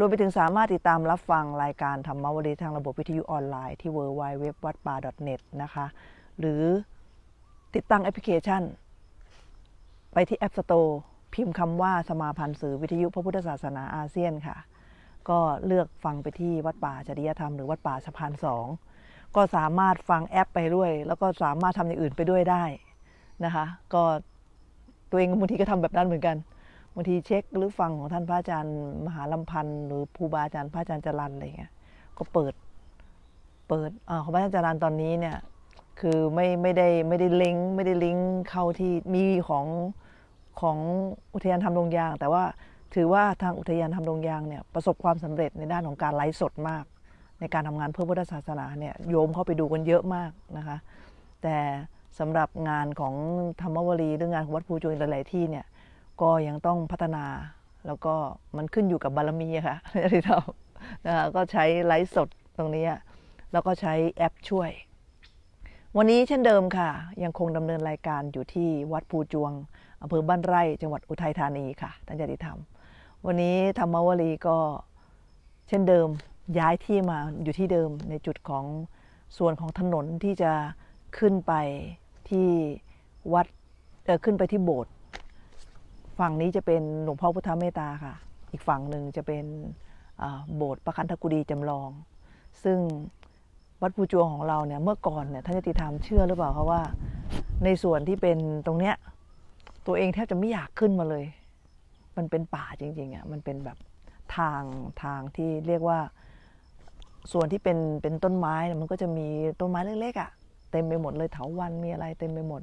รวมไปถึงสามารถติดตามรับฟังรายการธรรมวดีทางระบบวิทยุออนไลน์ที่ w w w วัดป่า .net นะคะหรือติดตั้งแอปพลิเคชัน ไปที่ App Store พิมพ์คำว่าสมาพันธ์สื่อวิทยุพระพุทธศาสนาอาเซียนค่ะ ก็เลือกฟังไปที่วัดป่าจริยธรรมหรือวัดป่าสะพานสองก็สามารถฟังแอปไปด้วย แล้วก็สามารถทำอย่างอื่นไปด้วยได้นะคะก็ตัวเองบางทีก็ทำแบบนั้นเหมือนกันางทีเช็คหรือฟังของท่านพระอาจารย์มหาลำพันธ์หรือภูบาอาจารย์พระอาจารย์จรันอะไรเงี้ยก็เปิดเปิดอของพระอาจารย์จรันตอนนี้เนี่ยคือไม่ไม่ได้ไม่ได้ลิงก์ไม่ได้ลิงก์เข้าที่มีของของอุทยานทำโรงยาง แต่ว่าถือว่าทางอุทยานทำโรงยางเนี่ยประสบความสำเร็จในด้านของการไลฟ์สดมาก ในการทำงานเพื่อพุทธศาสนาเนี่ยโยมเข้าไปดูกันเยอะมากนะคะแต่สำหรับงานของธรรมวรีหรืองานของวัดภูจุนหลายๆที่เนี่ยก็ยังต้องพัฒนาแล้วก็มันขึ้นอยู่กับบารมีค่ะที่เราก็ใช้ไลฟ์สดตรงนี้แล้วก็ใช้แอปช่วย วันนี้เช่นเดิมค่ะ ยังคงดำเนินรายการอยู่ที่วัดภูจวงอำเภอบ้านไร่ จังหวัดอุทัยธานีค่ะท่านญาติธรรม วันนี้ธรรมวลีก็เช่นเดิมย้ายที่มาอยู่ที่เดิมในจุดของส่วนของถนนที่จะขึ้นไปที่วัดเออขึ้นไปที่โบสถ์ฝั่งนี้จะเป็นหลวงพ่อพุทธเมตตาค่ะ อีกฝั่งหนึ่งจะเป็นโบสถ์ประคันธกุดีจำลอง ซึ่งวัดภูจวงของเราเนี่ย เมื่อก่อนเนี่ยท่านยติธรรมเชื่อหรือเปล่าคะว่าในส่วนที่เป็นตรงเนี้ยตัวเองแทบจะไม่อยากขึ้นมาเลย มันเป็นป่าจริงๆอะ่ะ มันเป็นแบบทางทางที่เรียกว่าส่วนที่เป็นเป็นต้นไม้มันก็จะมีต้นไม้เล็กๆอะ่ะเต็มไปหมดเลยเถาวันมีอะไร เต็มไปหมด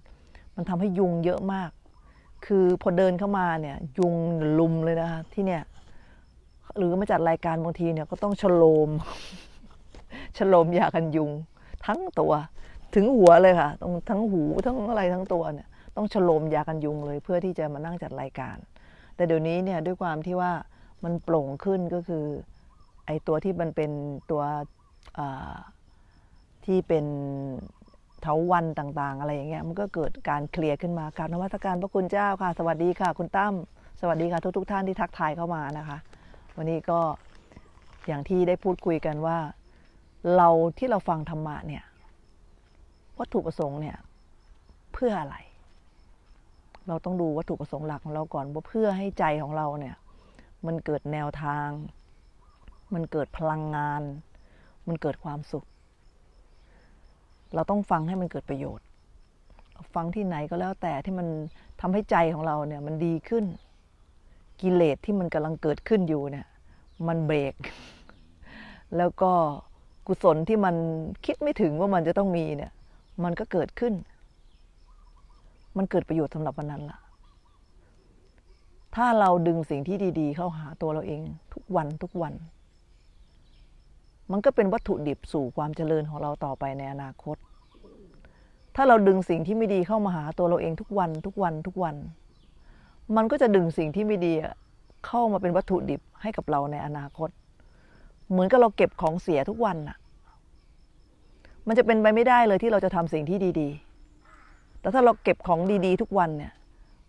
มันทำให้ยุงเยอะมากคือพอเดินเข้ามาเนี่ยยุงลุมเลยนะคะที่เนี่ยหรือมาจัดรายการบางทีเนี่ยก็ต้องฉโลมฉโลมยากันยุง ทั้งตัวถึงหัวเลยค่ะตรงทั้งหูทั้งอะไรทั้งตัวเนี่ยต้องฉโลมยากันยุงเลย เพื่อที่จะมานั่งจัดรายการ แต่เดี๋ยวนี้เนี่ยด้วยความที่ว่ามันโปร่งขึ้นก็คือ ไอตัวที่มันเป็นตัวที่เป็นเถาวันต่าง ๆ อะไรอย่างเงี้ยมันก็เกิดการเคลียร์ขึ้นมากราบนมัตการพระคุณเจ้าค่ะ สวัสดีค่ะ คุณตั้มสวัสดีค่ะทุกๆทท่านที่ทักทายเข้ามานะคะ วันนี้ก็อย่างที่ได้พูดคุยกันว่า เราที่เราฟังธรรมะเนี่ย วัตถุประสงค์เนี่ย เพื่ออะไร เราต้องดูวัตถุประสงค์หลักของเราก่อน ว่าเพื่อให้ใจของเราเนี่ย มันเกิดแนวทาง มันเกิดพลังงาน มันเกิดความสุขเราต้องฟังให้มันเกิดประโยชน์ ฟังที่ไหนก็แล้วแต่ที่มันทำให้ใจของเราเนี่ย มันดีขึ้น กิเลสที่มันกำลังเกิดขึ้นอยู่เนี่ย มันเบรก แล้วก็กุศลที่มันคิดไม่ถึงว่ามันจะต้องมีเนี่ย มันก็เกิดขึ้น มันเกิดประโยชน์สำหรับวันนั้นล่ะ ถ้าเราดึงสิ่งที่ดีๆเข้าหาตัวเราเองทุกวันทุกวันมันก็เป็นวัตถุดิบสู่ความเจริญของเราต่อไปในอนาคต ถ้าเราดึงสิ่งที่ไม่ดีเข้ามาหาตัวเราเองทุกวันทุกวันทุกวัน มันก็จะดึงสิ่งที่ไม่ดีเข้ามาเป็นวัตถุดิบให้กับเราในอนาคต เหมือนกับเราเก็บของเสียทุกวันน่ะ มันจะเป็นไปไม่ได้เลยที่เราจะทำสิ่งที่ดีๆ แต่ถ้าเราเก็บของดีๆ ทุกวันเนี่ย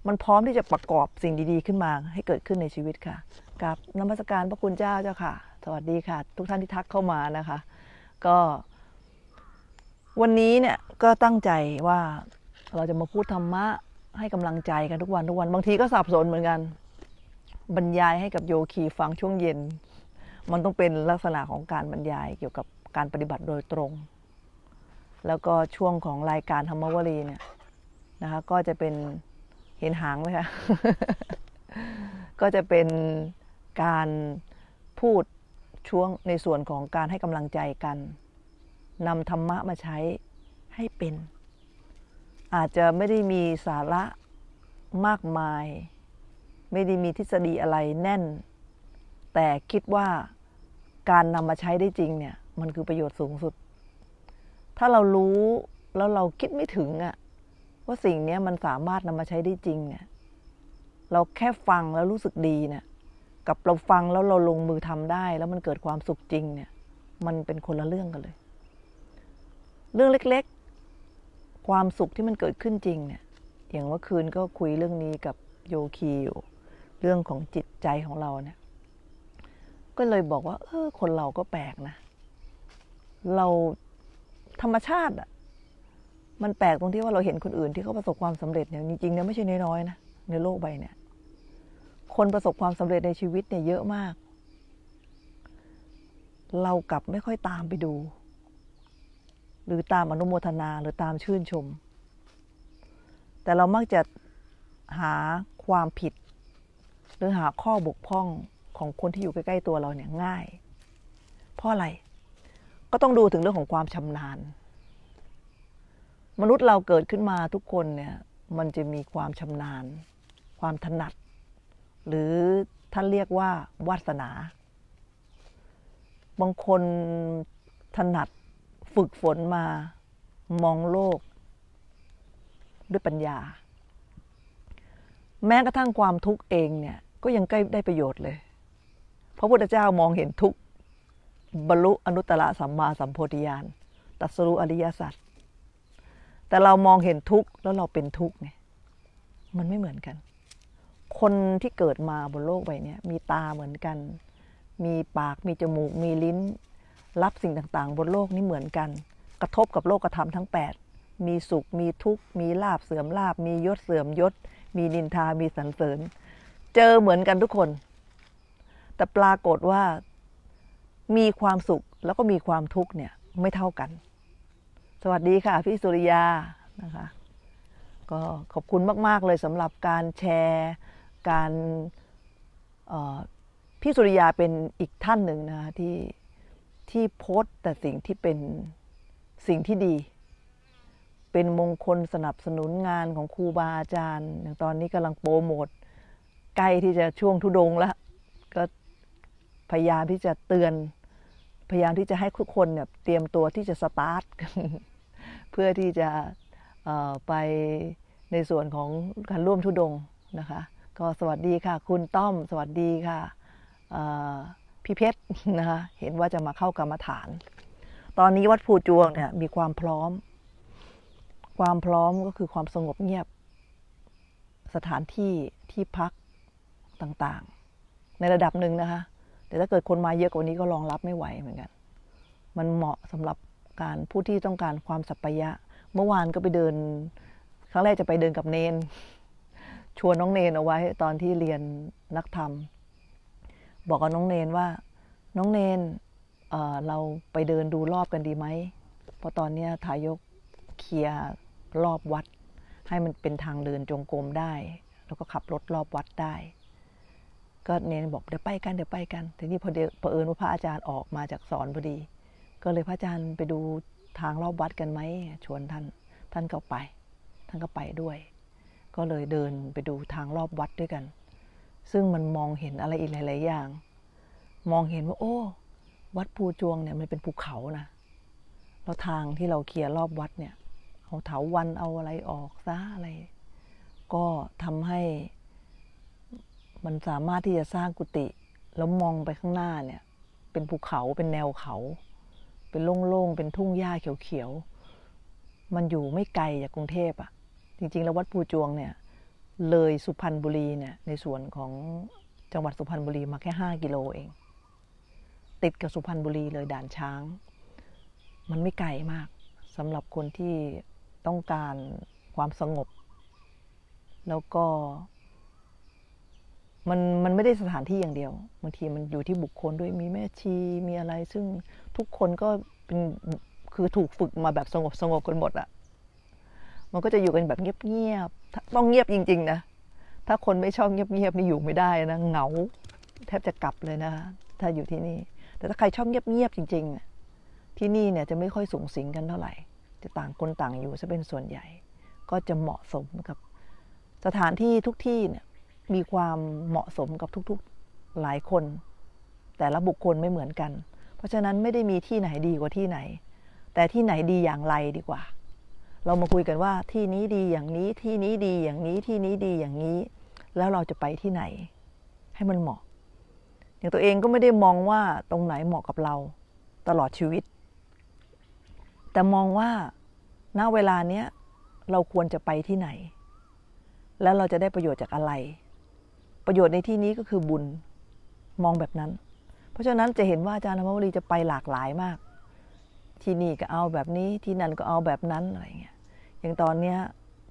มันพร้อมที่จะประกอบสิ่งดี ๆ ขึ้นมาให้เกิดขึ้นในชีวิตค่ะกับนมัสการพระคุณเจ้าเจ้าค่ะ สวัสดีค่ะ ทุกท่านที่ทักเข้ามานะคะ ก็ วันนี้เนี่ยก็ตั้งใจว่าเราจะมาพูดธรรมะ ให้กำลังใจกันทุกวันทุกวัน บางทีก็สับสนเหมือนกันบรรยายให้กับโยคีฟังช่วงเย็น มันต้องเป็นลักษณะของการบรรยายเกี่ยวกับการปฏิบัติโดยตรง แล้วก็ช่วงของรายการธรรมวลีเนี่ยนะคะก็จะเป็นเห็นหางไหมคะก็จะเป็นการพูดช่วงในส่วนของการให้กำลังใจกันนำธรรมะมาใช้ให้เป็น อาจจะไม่ได้มีสาระมากมาย ไม่ได้มีทฤษฎีอะไรแน่น แต่คิดว่าการนำมาใช้ได้จริงเนี่ยมันคือประโยชน์สูงสุด ถ้าเรารู้แล้วเราคิดไม่ถึงอะว่าสิ่งนี้มันสามารถนำมาใช้ได้จริงเนี่ยเราแค่ฟังแล้วรู้สึกดีเนี่ยกับเราฟังแล้วเราลงมือทำได้ แล้วมันเกิดความสุขจริงเนี่ย มันเป็นคนละเรื่องกันเลย เรื่องเล็กๆ ความสุขที่มันเกิดขึ้นจริง เนี่ย อย่างเมื่อคืนก็คุยเรื่องนี้กับโยคีอยู่เรื่องของจิตใจของเราเนี่ย ก็เลยบอกว่า เออคนเราก็แปลกนะเราธรรมชาติอ่ะ มันแปลกตรงที่ว่าเราเห็นคนอื่นที่เขาประสบความสำเร็จเนี่ยจริงๆเนี่ยไม่ใช่น้อยๆนะในโลกใบเนี่ยคนประสบความสำเร็จในชีวิตเนี่ยเยอะมาก เรากลับไม่ค่อยตามไปดู หรือตามอนุโมทนาหรือตามชื่นชม แต่เรามักจะหาความผิด หรือหาข้อบกพร่องของคนที่อยู่ใกล้ๆตัวเราเนี่ยง่าย เพราะอะไร ก็ต้องดูถึงเรื่องของความชำนาญ มนุษย์เราเกิดขึ้นมาทุกคนเนี่ย มันจะมีความชำนาญ ความถนัดหรือท่านเรียกว่าวาสนา บางคนถนัดฝึกฝนมา มองโลกด้วยปัญญา แม้กระทั่งความทุกข์เองเนี่ย ก็ยังใกล้ได้ประโยชน์เลยพระพุทธเจ้ามองเห็นทุกข์ บรรลุอนุตตรสัมมาสัมโพธิญาณตัสรูอริยสัจแต่เรามองเห็นทุกข์ แล้วเราเป็นทุกข์เนี่ยมันไม่เหมือนกันคนที่เกิดมาบนโลกใบนี้มีตาเหมือนกัน มีปากมีจมูก มีลิ้น รับสิ่งต่างๆ บนโลกนี้เหมือนกัน กระทบกับโลกธรรมทั้ง8มีสุขมีทุกข์ มีลาบเสื่อมลาบ มียศเสื่อมยศ มีนินทามีสรรเสริญ เจอเหมือนกันทุกคน แต่ปรากฏว่ามีความสุขแล้วก็มีความทุกข์เนี่ยไม่เท่ากัน สวัสดีค่ะพี่สุริยานะคะ ก็ขอบคุณมากๆเลยสำหรับการแชร์การพี่สุริยาเป็นอีกท่านหนึ่งนะคะที่ที่โพสต์แต่สิ่งที่เป็นสิ่งที่ดี เป็นมงคลสนับสนุนงานของครูบาอาจารย์ อย่างตอนนี้กำลังโปรโมทใกล้ที่จะช่วงทุดงแล้วก็พยายามที่จะเตือนพยายามที่จะให้ทุกคนเนี่ยเตรียมตัวที่จะสตาร์ทเพื่อที่จะไปในส่วนของการร่วมทุดงนะคะก็สวัสดีค่ะ คุณต้อมสวัสดีค่ะพี่เพชรนะคะเห็นว่าจะมาเข้ากรรมฐาน ตอนนี้วัดภูจวงเนี่ย มีความพร้อม ความพร้อมก็คือความสงบเงียบสถานที่ที่พักต่างๆ ในระดับหนึ่งนะคะแต่ถ้าเกิดคนมาเยอะกว่านี้ก็รองรับไม่ไหวเหมือนกัน มันเหมาะสำหรับการผู้ที่ต้องการความสัปปะยะ เมื่อวานก็ไปเดิน ครั้งแรกจะไปเดินกับเนนชวนน้องเนนเอาไว้ ตอนที่เรียนนักธรรม บอกกับน้องเนนว่าน้องเนนเเราไปเดินดูรอบกันดีไหมเพราะตอนนี้ทายกเคลียรอบวัด ให้มันเป็นทางเดินจงกรมได้ แล้วก็ขับรถรอบวัดได้ ก็เนนบอกเดี๋ยวไปกันเดี๋ยวไปกันทีนี้พอเดอเผอิญว่าพระอาจารย์ออกมาจากสอนพอดี ก็เลยพระอาจารย์ไปดูทางรอบวัดกันไหมชวนท่านท่านก็ไป ท่านก็ไปด้วยก็เลยเดินไปดูทางรอบวัดด้วยกัน ซึ่งมันมองเห็นอะไรอีกหลายๆอย่าง มองเห็นว่า โอ้ วัดภูจวงเนี่ยมันเป็นภูเขานะ แล้วทางที่เราเคลียร์รอบวัดเนี่ยเอาเถาวันเอาอะไรออกซะอะไร ก็ทำให้ มันสามารถที่จะสร้างกุฏิแล้วมองไปข้างหน้าเนี่ย เป็นภูเขาเป็นแนวเขา เป็นโล่งๆเป็นทุ่งหญ้าเขียวๆ มันอยู่ไม่ไกลจากกรุงเทพอ่ะจริงๆแล้ววัดปูจวงเนี่ย เลยสุพรรณบุรีเนี่ย ในส่วนของจังหวัดสุพรรณบุรีมาแค่ 5กิโลเอง ติดกับสุพรรณบุรีเลย ด่านช้าง มันไม่ไกลมากสำหรับคนที่ต้องการความสงบ แล้วก็ มันมันไม่ได้สถานที่อย่างเดียวบางทีมันอยู่ที่บุคคลด้วยมีแม่ชีมีอะไร ซึ่งทุกคนก็เป็นคือถูกฝึกมาแบบสงบสงบกันหมดอะมันก็จะอยู่กันแบบเงียบ ๆ ต้องเงียบจริง ๆ นะ ถ้าคนไม่ชอบเงียบ ๆ นี่อยู่ไม่ได้นะเหงา แทบจะกลับเลยนะ ถ้าอยู่ที่นี่ แต่ถ้าใครชอบเงียบ ๆ จริงๆ ที่นี่เนี่ย จะไม่ค่อยสูงสิงกันเท่าไหร่ จะต่างคนต่างอยู่ซะเป็นส่วนใหญ่ ก็จะเหมาะสมกับสถานที่ทุกที่เนี่ย มีความเหมาะสมกับทุก ๆ หลายคน แต่ละบุคคลไม่เหมือนกัน เพราะฉะนั้นไม่ได้มีที่ไหนดีกว่าที่ไหน แต่ที่ไหนดีอย่างไรดีกว่าเรามาคุยกันว่าที่นี้ดีอย่างนี้ที่นี้ดีอย่างนี้ที่นี้ดีอย่างนี้ แล้วเราจะไปที่ไหน ให้มันเหมาะ อย่างตัวเองก็ไม่ได้มองว่าตรงไหนเหมาะกับเรา ตลอดชีวิต แต่มองว่าณเวลาเนี้ยเราควรจะไปที่ไหน แล้วเราจะได้ประโยชน์จากอะไร ประโยชน์ในที่นี้ก็คือบุญมองแบบนั้น เพราะฉะนั้นจะเห็นว่าอาจารย์ธรรมวรีจะไปหลากหลายมาก ที่นี่ก็เอาแบบนี้ที่นั่นก็เอาแบบนั้นอะไรเงี้ยอย่างตอนเนี้ย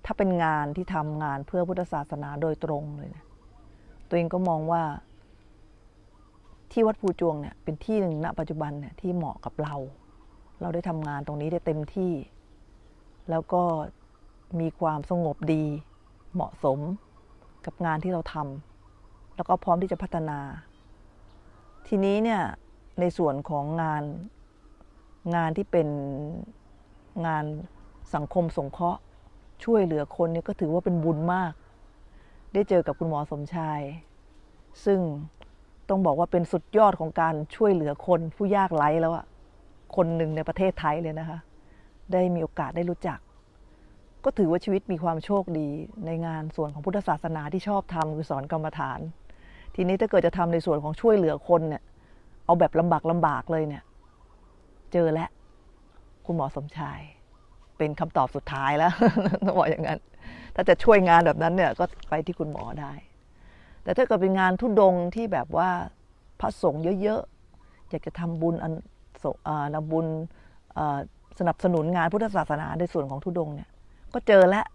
ถ้าเป็นงานที่ทำงานเพื่อพุทธศาสนาโดยตรงเลยนะ ตัวเองก็มองว่า ที่วัดภูจวงเนี่ยเป็นที่หนึ่งณ ปัจจุบันเนี่ยที่เหมาะกับเรา เราได้ทำงานตรงนี้ได้เต็มที่ แล้วก็มีความสงบดีเหมาะสมกับงานที่เราทำแล้วก็พร้อมที่จะพัฒนา ทีนี้เนี่ยในส่วนของงาน งานที่เป็นงานสังคมสงเคราะห์ช่วยเหลือคนนี่ก็ถือว่าเป็นบุญมาก ได้เจอกับคุณหมอสมชาย ซึ่งต้องบอกว่าเป็นสุดยอดของการช่วยเหลือคนผู้ยากไร้แล้วอะคนหนึ่งในประเทศไทยเลยนะคะ ได้มีโอกาสได้รู้จัก ก็ถือว่าชีวิตมีความโชคดีในงานส่วนของพุทธศาสนาที่ชอบทำคือสอนกรรมฐาน ทีนี้ถ้าเกิดจะทำในส่วนของช่วยเหลือคนเนี่ยเอาแบบลำบากลำบากเลยเนี่ยเจอแล้วคุณหมอสมชายเป็นคำตอบสุดท้ายแล้วต้องบอกอย่างนั้นถ้าจะช่วยงานแบบนั้นเนี่ย ก็ไปที่คุณหมอได้ แต่ถ้าเกิดเป็นงานทุดงที่แบบว่าพระสงฆ์เยอะ ๆ อยากจะทำบุญอันอนำบุญสนับสนุนงานพุทธศาสนา ในส่วนของทุดงเนี่ย ก็เจอแล้ว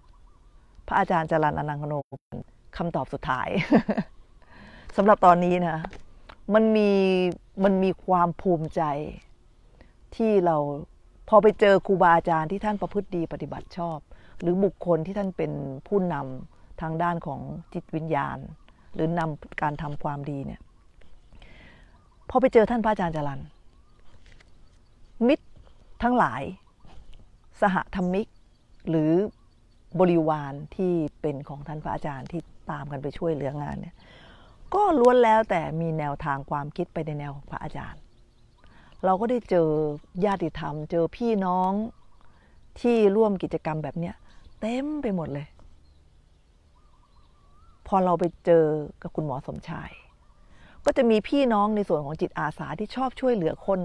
พระอาจารย์จรันอนังคโนคำตอบสุดท้ายสำหรับตอนนี้นะ มันมีมันมีความภูมิใจที่เราพอไปเจอครูบาอาจารย์ที่ท่านประพฤติดีปฏิบัติชอบ หรือบุคคลที่ท่านเป็นผู้นำทางด้านของจิตวิญญาณ หรือนำการทำความดีเนี่ยพอไปเจอท่านพระอาจารย์จรันมิตรทั้งหลาย สหธรรมิก หรือบริวารที่เป็นของท่านพระอาจารย์ที่ตามกันไปช่วยเหลืองานเนี่ยก็ล้วนแล้วแต่มีแนวทางความคิดไปในแนวของพระอาจารย์เราก็ได้เจอญาติธรรม เจอพี่น้องที่ร่วมกิจกรรมแบบเนี้ยเต็มไปหมดเลย พอเราไปเจอกับคุณหมอสมชายก็จะมีพี่น้องในส่วนของจิตอาสาที่ชอบช่วยเหลือคน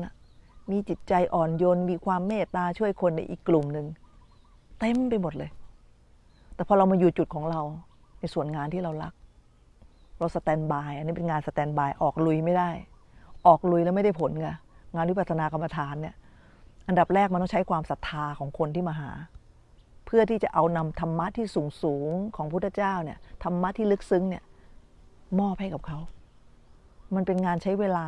มีจิตใจอ่อนโยนมีความเมตตาช่วยคนในอีกกลุ่มหนึ่งเต็มไปหมดเลย แต่พอเรามาอยู่จุดของเรา ในส่วนงานที่เรารัก เราสแตนบาย อันนี้เป็นงานสแตนบายออกลุยไม่ได้ ออกลุยแล้วไม่ได้ผลไงงานวิปัสสนากรรมฐานเนี่ย อันดับแรกมันต้องใช้ความศรัทธาของคนที่มาหา เพื่อที่จะเอานำธรรมะที่สูงสูงของพุทธเจ้าเนี่ย ธรรมะที่ลึกซึ้งเนี่ยมอบให้กับเขา มันเป็นงานใช้เวลา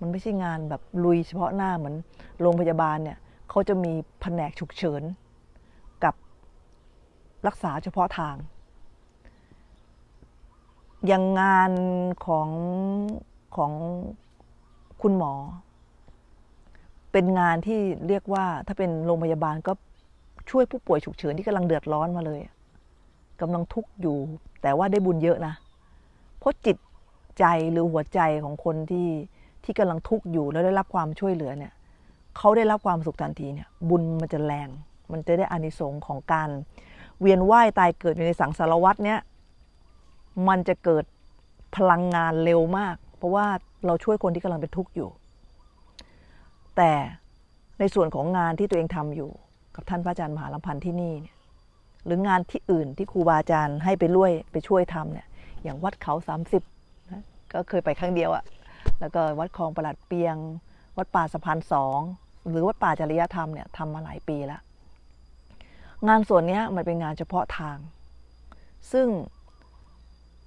มันไม่ใช่งานแบบลุยเฉพาะหน้าเหมือนโรงพยาบาลเนี่ย เขาจะมีแผนกฉุกเฉิน กับรักษาเฉพาะทาง อย่างงานของของคุณหมอเป็นงานที่เรียกว่าถ้าเป็นโรงพยาบาลก็ช่วยผู้ป่วยฉุกเฉินที่กำลังเดือดร้อนมาเลยกำลังทุกข์อยู่แต่ว่าได้บุญเยอะนะ เพราะจิตใจหรือหัวใจของคนที่ที่กำลังทุกข์อยู่แล้วได้รับความช่วยเหลือเนี่ยเขาได้รับความสุขทันทีเนี่ย บุญมันจะแรง มันจะได้อานิสงส์ของการ เวียนว่ายตายเกิดอยู่ในสังสารวัฏเนี่ยมันจะเกิดพลังงานเร็วมาก เพราะว่าเราช่วยคนที่กำลังเป็นทุกข์อยู่แต่ในส่วนของงานที่ตัวเองทำอยู่ กับท่านพระอาจารย์มหาลำพันธ์ที่นี่เนี่ยหรืองานที่อื่นที่ครูบาอาจารย์ให้ไปร่วยไปช่วยทำเนี่ย อย่างวัดเขาสามสิบนะก็เคยไปครั้งเดียวอะแล้วก็วัดคลองประหลัดเปียง วัดป่าสะพานสองหรือวัดป่าจริยธรรมเนี่ยทำมาหลายปีแล้วงานส่วนนี้มันเป็นงานเฉพาะทาง ซึ่ง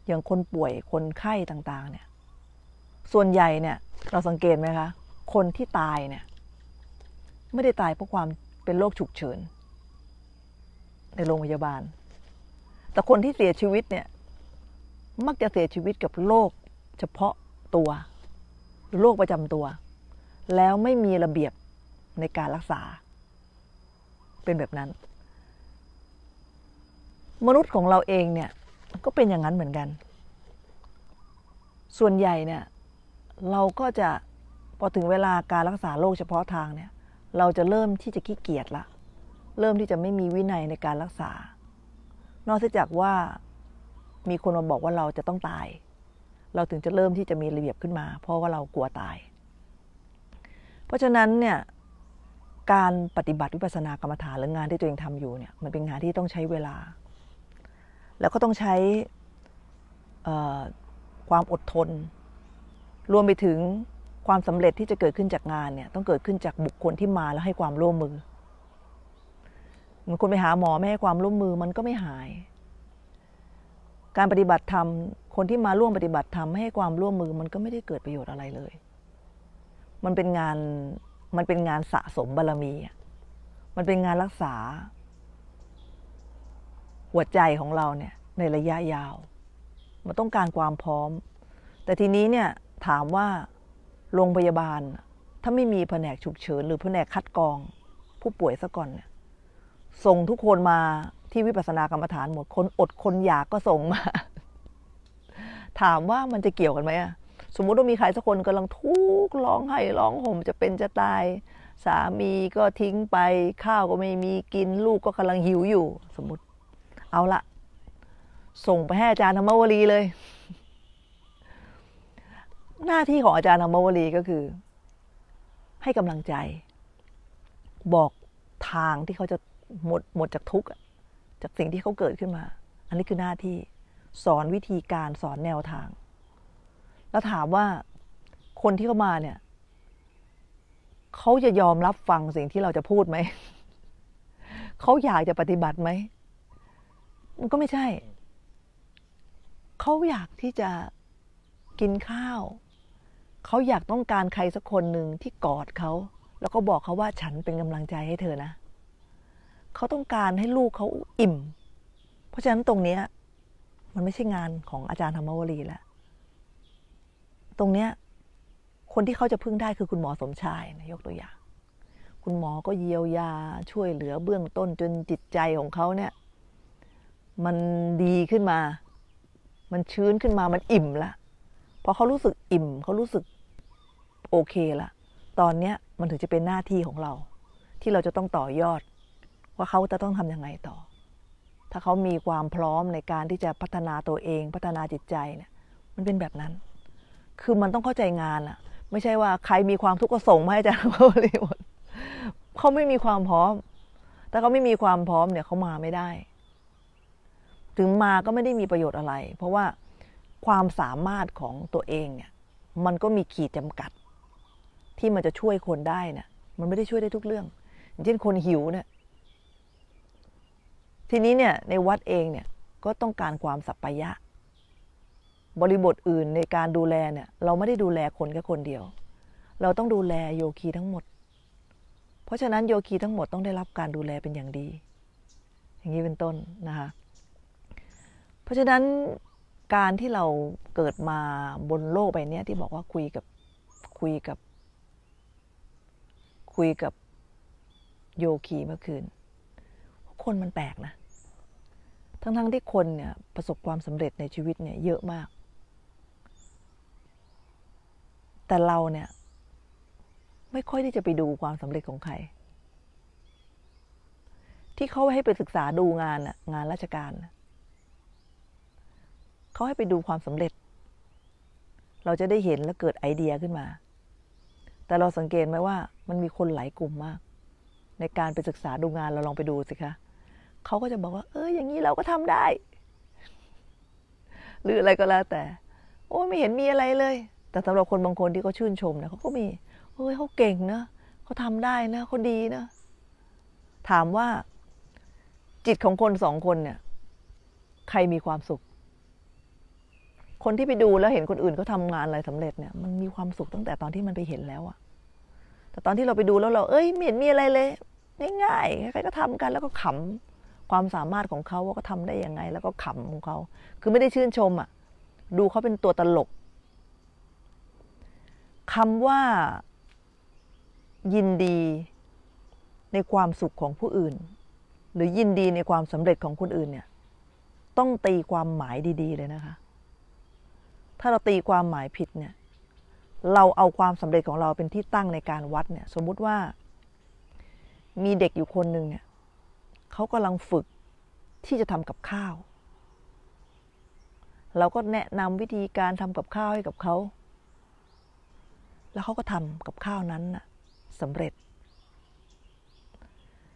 อย่างคนป่วยคนไข้ต่างๆ เนี่ย ส่วนใหญ่เนี่ย เราสังเกตไหมคะคนที่ตายเนี่ย ไม่ได้ตายเพราะความเป็นโรคฉุกเฉินในโรงพยาบาล แต่คนที่เสียชีวิตเนี่ย มักจะเสียชีวิตกับโรคเฉพาะตัวโรคประจำตัว แล้วไม่มีระเบียบในการรักษา เป็นแบบนั้น มนุษย์ของเราเองเนี่ย ก็เป็นอย่างนั้นเหมือนกัน ส่วนใหญ่เนี่ย เราก็จะพอถึงเวลาการรักษาโรคเฉพาะทางเนี่ยเราจะเริ่มที่จะขี้เกียจละ เริ่มที่จะไม่มีวินัยในการรักษา นอกจากว่ามีคนมาบอกว่าเราจะต้องตาย เราถึงจะเริ่มที่จะมีระเบียบขึ้นมา เพราะว่าเรากลัวตาย เพราะฉะนั้นเนี่ยการปฏิบัติ วิปัสสนากรรมฐานหรืองานที่ตัวเองทำอยู่เนี่ยมันเป็นงานที่ต้องใช้เวลา แล้วก็ต้องใช้ความอดทน รวมไปถึงความสำเร็จที่จะเกิดขึ้นจากงานเนี่ย ต้องเกิดขึ้นจากบุคคลที่มาแล้วให้ความร่วมมือ มันคนไปหาหมอ ไม่ให้ความร่วมมือมันก็ไม่หาย การปฏิบัติธรรมคนที่มาร่วมปฏิบัติธรรมให้ความร่วมมือ มันก็ไม่ได้เกิดประโยชน์อะไรเลย มันเป็นงาน มันเป็นงานสะสมบารรมี มันเป็นงานรักษา หัวใจของเราเนี่ยในระยะยาว มันต้องการความพร้อม แต่ทีนี้เนี่ยถามว่าโรงพยาบาลถ้าไม่มีแผนกฉุกเฉิน หรือแผนกคัดกรอง ผู้ป่วยซะก่อนเนี่ย ส่งทุกคนมาที่วิปัสสนากรรมฐานหมด คนอดคนอยากก็ส่งมา ถามว่ามันจะเกี่ยวกันไหมอะสมมุติว่ามีใครสักคนกำลังทุกข์ร้องไห้ ร้องห่มจะเป็นจะตาย สามีก็ทิ้งไปข้าวก็ไม่มีกิน ลูกก็กำลังหิวอยู่ สมมติ เอาละส่งไปให้อาจารย์ธรรมวรีเลยหน้าที่ของอาจารย์ธรรมวลีก็คือ ให้กำลังใจ บอกทางที่เขาจะหมดหมดจากทุกข์จากสิ่งที่เขาเกิดขึ้นมา อันนี้คือหน้าที่สอนวิธีการสอนแนวทาง แล้วถามว่าคนที่เข้ามาเนี่ย เขาจะยอมรับฟังสิ่งที่เราจะพูดไหม เขาอยากจะปฏิบัติไหมมันก็ไม่ใช่เขาอยากที่จะกินข้าวเขาอยากต้องการใครสักคนหนึ่งที่กอดเขา แล้วก็บอกเขาว่าฉันเป็นกำลังใจให้เธอนะ เขาต้องการให้ลูกเขาอิ่ม เพราะฉะนั้นตรงนี้มันไม่ใช่งานของอาจารย์ธรรมวรีแล้ว ตรงเนี้ย คนที่เขาจะพึ่งได้คือคุณหมอสมชายนะยกตัวอย่าง คุณหมอก็เยียวยาช่วยเหลือเบื้องต้น จนจิตใจของเขาเนี่ย มันดีขึ้นมา มันชื้นขึ้นมา มันอิ่มละพอเขารู้สึกอิ่ม เขารู้สึกโอเคละตอนเนี้ยมันถึงจะเป็นหน้าที่ของเรา ที่เราจะต้องต่อยอด ว่าเขาจะต้องทำยังไงต่อ ถ้าเขามีความพร้อมในการที่จะพัฒนาตัวเอง พัฒนาจิตใจเนี่ย มันเป็นแบบนั้น คือมันต้องเข้าใจงานอะไม่ใช่ว่าใครมีความทุกข์ก็ส่งมาให้อาจารย์เขาเลยหมดเขาไม่มีความพร้อม แต่เขาไม่มีความพร้อมเนี่ยเขามาไม่ได้ ถึงมาก็ไม่ได้มีประโยชน์อะไร เพราะว่าความสามารถของตัวเองเนี่ย มันก็มีขีดจำกัดที่มันจะช่วยคนได้นะ่ะ มันไม่ได้ช่วยได้ทุกเรื่อง อย่างเช่น คนหิวเนะี่ยทีนี้เนี่ยในวัดเองเนี่ย ก็ต้องการความสัปปะยะ บริบทอื่นในการดูแลเนี่ย เราไม่ได้ดูแลคนแค่คนเดียว เราต้องดูแลโยคีทั้งหมด เพราะฉะนั้นโยคีทั้งหมดต้องได้รับการดูแลเป็นอย่างดี อย่างนี้เป็นต้นนะคะ เพราะฉะนั้นการที่เราเกิดมาบนโลกใบนี้ที่บอกว่าคุยกับคุยกับคุยกับโยคีเมื่อคืน คนมันแปลกนะ ทั้ง ๆทที่คนเนี่ยประสบความสำเร็จในชีวิตเนี่ยเยอะมาก แต่เราเนี่ย ไม่ค่อยที่จะไปดูความสำเร็จของใคร ที่เขาให้ไปศึกษาดูงานงานราชการเขาให้ไปดูความสำเร็จ เราจะได้เห็นและเกิดไอเดียขึ้นมาแต่เราสังเกตไหมว่ามันมีคนหลายกลุ่มมาก ในการไปศึกษาดูงานเราลองไปดูสิคะ เขาก็จะบอกว่าเอออย่างนี้เราก็ทำได้ หรืออะไรก็แล้วแต่ โอ้ไม่เห็นมีอะไรเลย แต่สำหรับคนบางคนที่เขาชื่นชมนะเขาก็มีเฮ้ยเขาเก่งนะเขาทำได้นะเขาดีนะ ถามว่าจิตของคนสองคนเนี่ย ใครมีความสุขคนที่ไปดูแล้วเห็นคนอื่นเขาทางานอะไรสำเร็จเนี่ยมันมีความสุขตั้งแต่ตอนที่มันไปเห็นแล้วอะแต่ตอนที่เราไปดูแล้วเรา เอ้ยไม่เห็นมีอะไรเลย ง่ายๆใครก็ทำกันแล้วก็ขำความสามารถของเขาว่าเขาทาได้ยังไง แล้วก็ขำของเขาคือไม่ได้ชื่นชมอะดูเขาเป็นตัวตลก คำว่ายินดีในความสุขของผู้อื่น หรือยินดีในความสำเร็จของคนอื่น เนี่ย ต้องตีความหมายดี ๆ เลยนะคะถ้าเราตีความหมายผิดเนี่ย เราเอาความสำเร็จของเราเป็นที่ตั้งในการวัดเนี่ย สมมุติว่า มีเด็กอยู่คนหนึ่งเนี่ย เขากำลังฝึกที่จะทำกับข้าว เราก็แนะนำวิธีการทำกับข้าวให้กับเขา แล้วเขาก็ทำกับข้าวนั้นน่ะสำเร็จ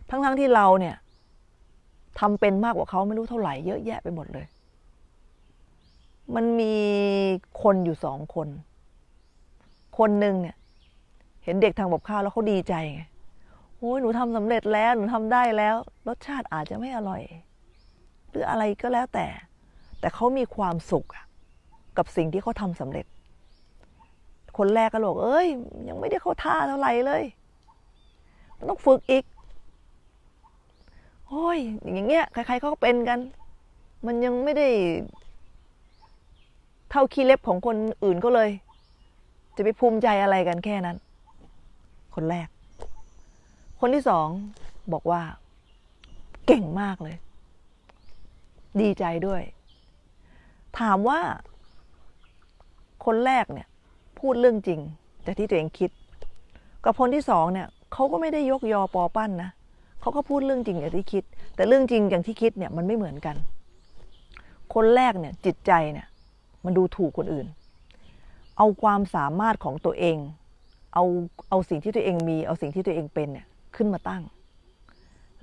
ทั้งๆทที่เราเนี่ยทำเป็นมากกว่าเขาไม่รู้เท่าไหร่เยอะแยะไปหมดเลยมันมีคนอยู่สองคน คนหนึ่งเนี่ยเห็นเด็กทำงบบข้าว แล้วเขาดีใจไงโอ้ยหนูทำสำเร็จแล้วหนูทำได้แล้ว รสชาติอาจจะไม่อร่อยหรืออะไรก็แล้วแต่ แต่เขามีความสุขกับสิ่งที่เขาทำสำเร็จ คนแรกก็บอกเอ้ย ยังไม่ได้เข้าท่าเท่าไหร่เลยมันต้องฝึกอีกโอ้ยอย่างเงี้ยใครๆเขาก็เป็นกัน มันยังไม่ได้เท่าขี้เล็บของคนอื่นก็เลย จะ ไปภูมิใจอะไรกันแค่นั้น คนแรก คนที่สองบอกว่า เก่งมากเลย ดีใจด้วย ถามว่า คนแรกเนี่ย พูดเรื่องจริงจากที่ตัวเองคิด กับ คน ที่สองเนี่ยเขาก็ไม่ได้ยกยอปอปั้นนะเขาก็พูดเรื่องจริงอย่างที่คิด แต่เรื่องจริงอย่างที่คิดเนี่ยมันไม่เหมือนกัน คนแรกเนี่ย จิตใจเนี่ยมันดูถูกคนอื่น เอาความสามารถของตัวเอง เอาเอาสิ่งที่ตัวเองมี เอาสิ่งที่ตัวเองเป็นเนี่ย ขึ้นมาตั้ง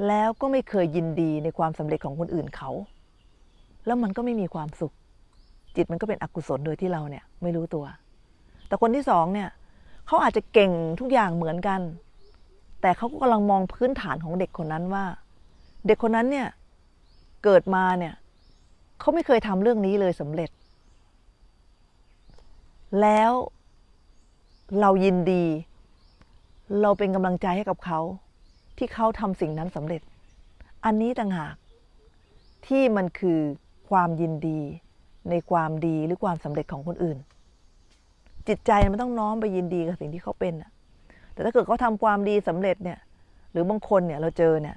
แล้วก็ไม่เคยยินดีในความสำเร็จของคนอื่นเขา แล้วมันก็ไม่มีความสุข จิตมันก็เป็นอกุศลโดยที่เราเนี่ยไม่รู้ตัว แต่คนที่สองเนี่ย เขาอาจจะเก่งทุกอย่างเหมือนกัน แต่เขาก็กำลังมองพื้นฐานของเด็กคนนั้นว่า เด็กคนนั้นเนี่ย เกิดมาเนี่ย เขาไม่เคยทำเรื่องนี้เลยสำเร็จแล้วเรายินดี เราเป็นกำลังใจให้กับเขา ที่เขาทำสิ่งนั้นสำเร็จ อันนี้ต่างหากที่มันคือความยินดีในความดีหรือความสำเร็จของคนอื่น จิตใจมันต้องน้อมไปยินดีกับสิ่งที่เขาเป็นแต่ถ้าเกิดเขาทำความดีสำเร็จเนี่ย หรือบางคนเนี่ยเราเจอเนี่ย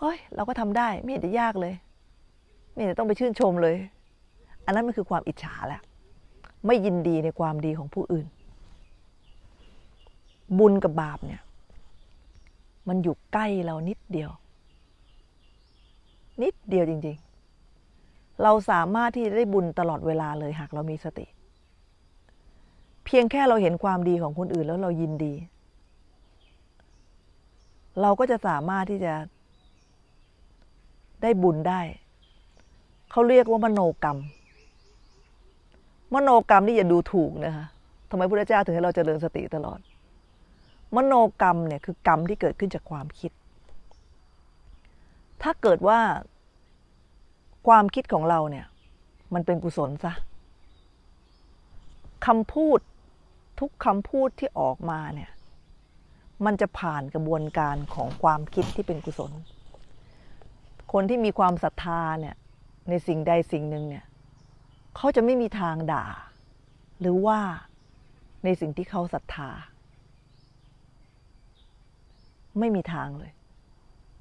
เฮ้ยเราก็ทำได้ ไม่เห็นจะยากเลย ไม่เห็นจะต้องไปชื่นชมเลย อันนั้นมันคือความอิจฉาแหละไม่ยินดีในความดีของผู้อื่น บุญกับบาปเนี่ย มันอยู่ใกล้เรานิดเดียว นิดเดียวจริง ๆ เราสามารถที่จะได้บุญตลอดเวลาเลยหากเรามีสติ เพียงแค่เราเห็นความดีของคนอื่นแล้วเรายินดี เราก็จะสามารถที่จะ ได้บุญได้ เขาเรียกว่ามโนกรรมมโนกรรมนี่อย่าดูถูกนะคะทำไมพระเจ้าถึงให้เราจเจริญสติตลอด มโนกรรมเนี่ยคือกรรมที่เกิดขึ้นจากความคิด ถ้าเกิดว่า ความคิดของเราเนี่ย มันเป็นกุศลซะคำพูดทุกคำพูดที่ออกมาเนี่ย มันจะผ่านกระบวนการของความคิดที่เป็นกุศล คนที่มีความศรัทธาเนี่ย ในสิ่งใดสิ่งหนึ่งเนี่ยเขาจะไม่มีทางด่า หรือว่าในสิ่งที่เขาศรัทธา ไม่มีทางเลย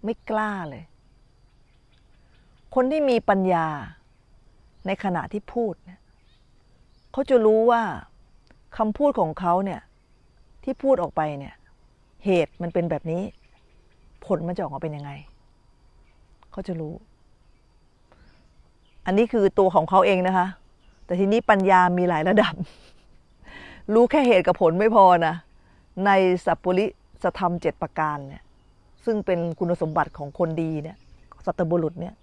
ไม่กล้าเลย คนที่มีปัญญาในขณะที่พูดเนี่ย เขาจะรู้ว่าคำพูดของเขาเนี่ย ที่พูดออกไปเนี่ย เหตุมันเป็นแบบนี้ ผลมันจะออกมาเป็นยังไง เขาจะรู้ อันนี้คือตัวของเขาเองนะคะแต่ทีนี้ปัญญามีหลายระดับ รู้แค่เหตุกับผลไม่พอนะ ในสัพปริสธรรมเจ็ดประการเนี่ย ซึ่งเป็นคุณสมบัติของคนดีเนี่ย สัตบุรุษเนี่ย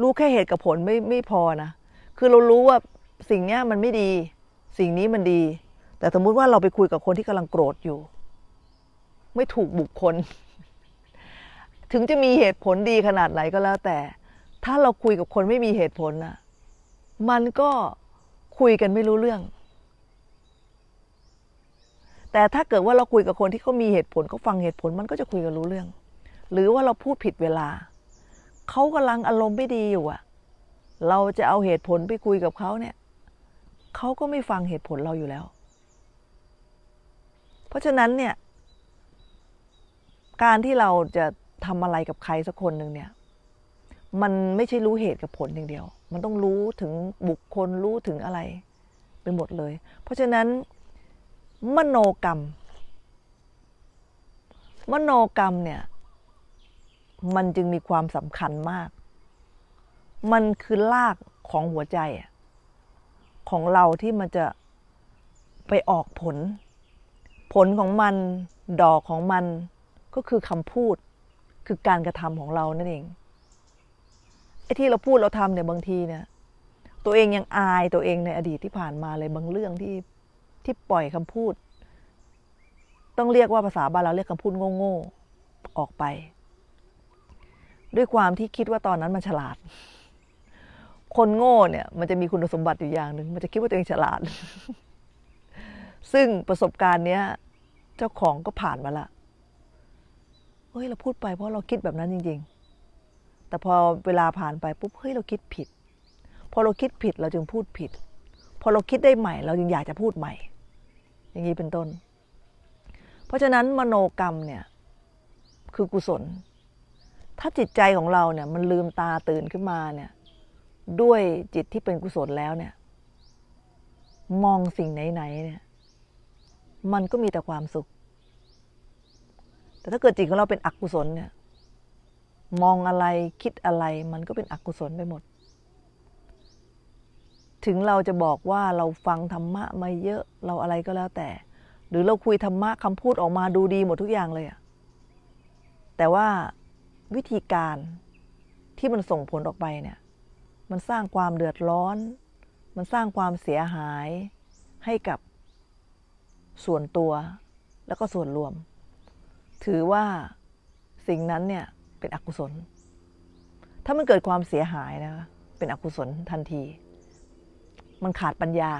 รู้แค่เหตุกับผลไม่ไม่พอนะ คือเรารู้ว่าสิ่งนี้มันไม่ดี สิ่งนี้มันดี แต่สมมุติว่าเราไปคุยกับคนที่กำลังโกรธอยู่ ไม่ถูกบุคคล ถึงจะมีเหตุผลดีขนาดไหนก็แล้ว แต่ ถ้าเราคุยกับคนไม่มีเหตุผลน่ะ มันก็คุยกันไม่รู้เรื่อง แต่ถ้าเกิดว่าเราคุยกับคนที่เขามีเหตุผลเขาฟังเหตุผลมันก็จะคุยกันรู้เรื่อง หรือว่าเราพูดผิดเวลา เขากำลังอารมณ์ไม่ดีอยู่อะเราจะเอาเหตุผลไปคุยกับเขาเนี่ย เขาก็ไม่ฟังเหตุผลเราอยู่แล้ว เพราะฉะนั้นเนี่ย การที่เราจะทำอะไรกับใครสักคนหนึ่งเนี่ยมันไม่ใช่รู้เหตุกับผลอย่างเดียว มันต้องรู้ถึงบุคคลรู้ถึงอะไรไปหมดเลย เพราะฉะนั้น มโนกรรม มโนกรรมเนี่ย มันจึงมีความสำคัญมาก มันคือรากของหัวใจ ของเราที่มันจะไปออกผล ผลของมันดอกของมันก็คือคำพูดคือการกระทำของเรานั่นเองไอ้ที่เราพูดเราทำเนี่ย บางทีเนี่ย ตัวเองยังอายตัวเองในอดีตที่ผ่านมาเลยบางเรื่องที่ที่ปล่อยคำพูด ต้องเรียกว่าภาษาบ้านเราเรียกคำพูดโง่ๆออกไป ด้วยความที่คิดว่าตอนนั้นมันฉลาด คนโง่เนี่ย มันจะมีคุณสมบัติอยู่อย่างหนึ่งมันจะคิดว่าตัวเองฉลาด ซึ่งประสบการณ์เนี้ย เจ้าของก็ผ่านมาละเฮ้ยเราพูดไป เพราะเราคิดแบบนั้น จริง ๆแต่พอเวลาผ่านไปปุ๊บเฮ้ยเราคิดผิด พอเราคิดผิดเราจึงพูดผิด พอเราคิดได้ใหม่ เราจึงอยากจะพูดใหม่ อย่างนี้เป็นต้น เพราะฉะนั้นมโนกรรมเนี่ย คือกุศล ถ้าจิตใจของเราเนี่ย มันลืมตาตื่นขึ้นมาเนี่ย ด้วยจิตที่เป็นกุศลแล้วเนี่ย มองสิ่งไหนๆเนี่ย มันก็มีแต่ความสุข แต่ถ้าเกิดจิตของเราเป็นอกุศลเนี่ยมองอะไรคิดอะไรมันก็เป็นอกุศลไปหมด ถึงเราจะบอกว่าเราฟังธรรมะมาเยอะเราอะไรก็แล้วแต่ หรือเราคุยธรรมะคำพูดออกมาดูดีหมดทุกอย่างเลยอะแต่ว่าวิธีการที่มันส่งผลออกไปเนี่ย มันสร้างความเดือดร้อน มันสร้างความเสียหายให้กับส่วนตัว แล้วก็ส่วนรวม ถือว่าสิ่งนั้นเนี่ยเป็นอกุศล ถ้ามันเกิดความเสียหายนะ เป็นอกุศลทันที มันขาดปัญญา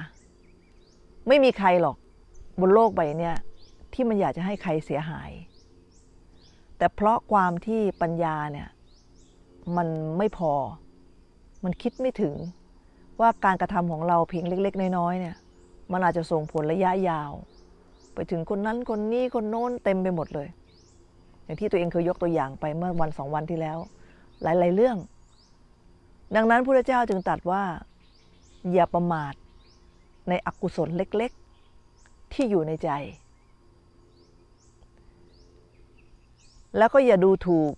ไม่มีใครหรอกบนโลกใบนี้ที่มันอยากจะให้ใครเสียหาย แต่เพราะความที่ปัญญาเนี่ย มันไม่พอ มันคิดไม่ถึงว่าการกระทำของเราเพียงเล็กๆ น้อยๆเนี่ย มันอาจจะส่งผลระยะยาว ไปถึงคนนั้นคนนี้คนโน้นเต็มไปหมดเลยอย่างที่ตัวเองเคยยกตัวอย่างไปเมื่อวันสองวันที่แล้ว หลาย ๆเรื่อง ดังนั้นพระเจ้าจึงตรัสว่า อย่าประมาทในอกุศลเล็กๆที่อยู่ในใจ แล้วก็อย่าดูถูก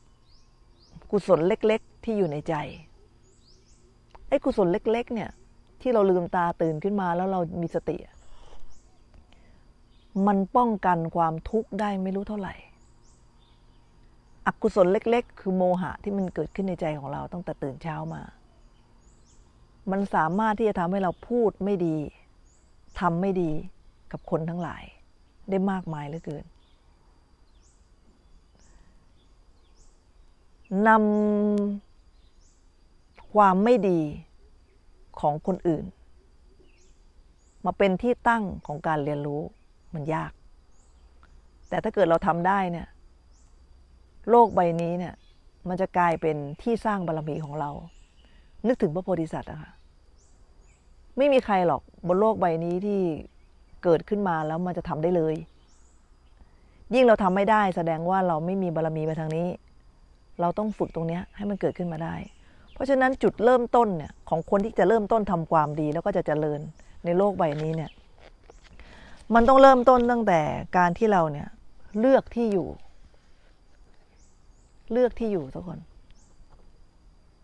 กุศลเล็กๆที่อยู่ในใจไอ้กุศลเล็กๆเนี่ย ที่เราลืมตาตื่นขึ้นมาแล้วเรามีสติมันป้องกันความทุกข์ได้ไม่รู้เท่าไหร่อกุศลเล็ก ๆ คือโมหะที่มันเกิดขึ้นในใจของเราตั้งแต่ตื่นเช้ามา มันสามารถที่จะทำให้เราพูดไม่ดีทำไม่ดีกับคนทั้งหลาย ได้มากมายเหลือเกินนำความไม่ดีของคนอื่น มาเป็นที่ตั้งของการเรียนรู้มันยาก แต่ถ้าเกิดเราทำได้เนี่ยโลกใบนี้เนี่ยมันจะกลายเป็นที่สร้างบารรมีของเรา นึกถึงพระโพธิสัตว์นะคะไม่มีใครหรอกบนโลกใบนี้ที่เกิดขึ้นมาแล้วมันจะทำได้เลย ยิ่งเราทำไม่ได้แสดงว่าเราไม่มีบารรมีไปทางนี้ เราต้องฝึกตรงนี้ให้มันเกิดขึ้นมาได้ เพราะฉะนั้นจุดเริ่มต้นเนี่ย ของคนที่จะเริ่มต้นทำความดี แล้วก็จะเจริญในโลกใบนี้เนี่ย มันต้องเริ่มต้นตั้งแต่การที่เราเนี่ยเลือกที่อยู่เลือกที่อยู่ทุกคน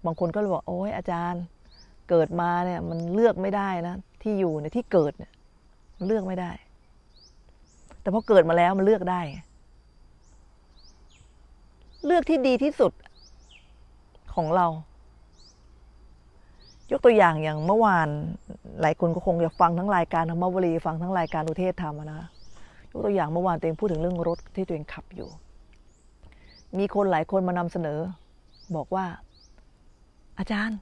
บางคนก็เลยบอกโอ้ยอาจารย์ เกิดมาเนี่ย มันเลือกไม่ได้นะที่อยู่ในที่เกิดเนี่ย มันเลือกไม่ได้ แต่พอเกิดมาแล้วมันเลือกได้ เลือกที่ดีที่สุดของเรา ยกตัวอย่างอย่างเมื่อวาน หลายคนก็คงจะฟังทั้งรายการธรรมบุรีฟังทั้งรายการอุเทศธรรมนะยกตัวอย่าง เมื่อวานตัวเองพูดถึงเรื่องรถที่ตัวเองขับอยู่มีคนหลายคนมานำเสนอบอกว่า อาจารย์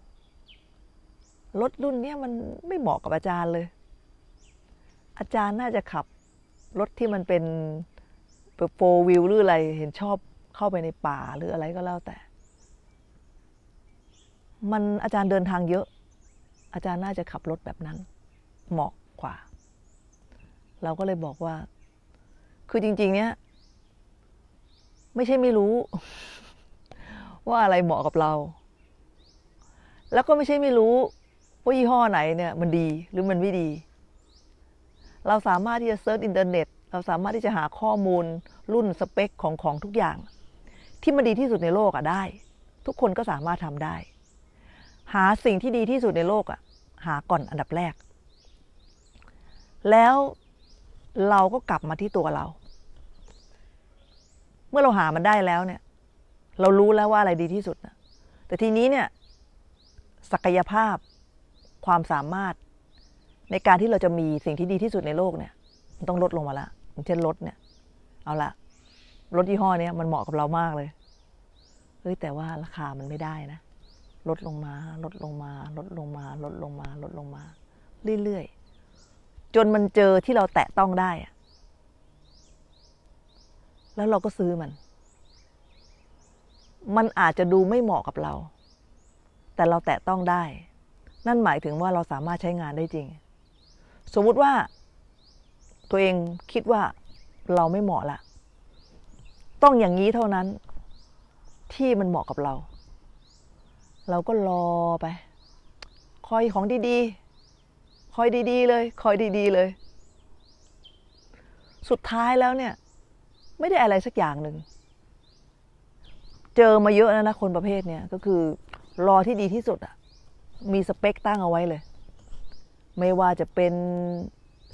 รถรุ่นนี้มันไม่เหมาะกับอาจารย์เลย อาจารย์น่าจะขับรถที่มันเป็นโฟร์วิลหรืออะไรเห็นชอบเข้าไปในป่าหรืออะไรก็แล้วแต่ มันอาจารย์เดินทางเยอะ อาจารย์น่าจะขับรถแบบนั้นเหมาะกว่า เราก็เลยบอกว่า คือจริง ๆ เนี้ยไม่ใช่ไม่รู้ว่าอะไรเหมาะกับเรา แล้วก็ไม่ใช่ไม่รู้ ว่ายี่ห้อไหนเนี่ย มันดีหรือมันไม่ดี เราสามารถที่จะเซิร์ชอินเทอร์เน็ต เราสามารถที่จะหาข้อมูลรุ่นสเปคของของทุกอย่างที่มันดีที่สุดในโลกอะได้ ทุกคนก็สามารถทำได้ หาสิ่งที่ดีที่สุดในโลกอะหาก่อนอันดับแรก แล้วเราก็กลับมาที่ตัวเราเมื่อเราหามันได้แล้วเนี่ย เรารู้แล้วว่าอะไรดีที่สุดนะแต่ทีนี้เนี่ย ศักยภาพความสามารถในการที่เราจะมีสิ่งที่ดีที่สุดในโลกเนี่ย มันต้องลดลงมาละเช่นรถเนี่ย เอาละรถยี่ห้อเนี้ยมันเหมาะกับเรามากเลยเฮ้ยแต่ว่าราคามันไม่ได้นะลดลงมา ลดลงมา ลดลงมา ลดลงมา ลดลงมา เรื่อยๆ จนมันเจอที่เราแตะต้องได้อะแล้วเราก็ซื้อมัน มันอาจจะดูไม่เหมาะกับเรา แต่เราแตะต้องได้ นั่นหมายถึงว่าเราสามารถใช้งานได้จริง สมมุติว่า ตัวเองคิดว่าเราไม่เหมาะละ ต้องอย่างนี้เท่านั้น ที่มันเหมาะกับเรา เราก็รอไป คอยของดีๆ คอยดีๆ เลย คอยดีๆ เลย สุดท้ายแล้วเนี่ยไม่ได้อะไรสักอย่างหนึ่งเจอมาเยอะนะนะคนประเภทเนี้ย ก็คือรอที่ดีที่สุดอะมีสเปคตั้งเอาไว้เลย ไม่ว่าจะเป็น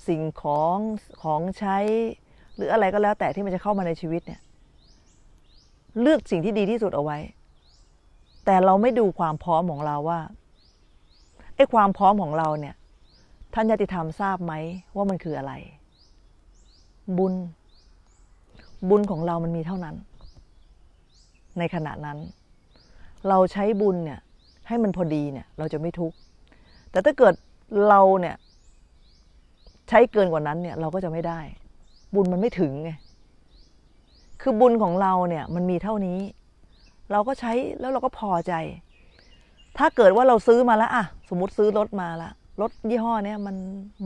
สิ่งของของใช้ หรืออะไรก็แล้ว แต่ที่มันจะเข้ามาในชีวิตเนี่ย เลือกสิ่งที่ดีที่สุดเอาไว้ แต่เราไม่ดูความพร้อมของเราว่า ไอ้ความพร้อมของเราเนี่ย ท่านยติธรรมทราบไหมว่ามันคืออะไร บุญบุญของเรามันมีเท่านั้น ในขณะนั้น เราใช้บุญเนี่ย ให้มันพอดีเนี่ย เราจะไม่ทุกข์ แต่ถ้าเกิดเราเนี่ย ใช้เกินกว่านั้นเนี่ย เราก็จะไม่ได้ บุญมันไม่ถึงไง คือบุญของเราเนี่ย มันมีเท่านี้ เราก็ใช้แล้วเราก็พอใจ ถ้าเกิดว่าเราซื้อมาแล้วอะสมมติซื้อรถมาละรถยี่ห้อเนี่ยมัน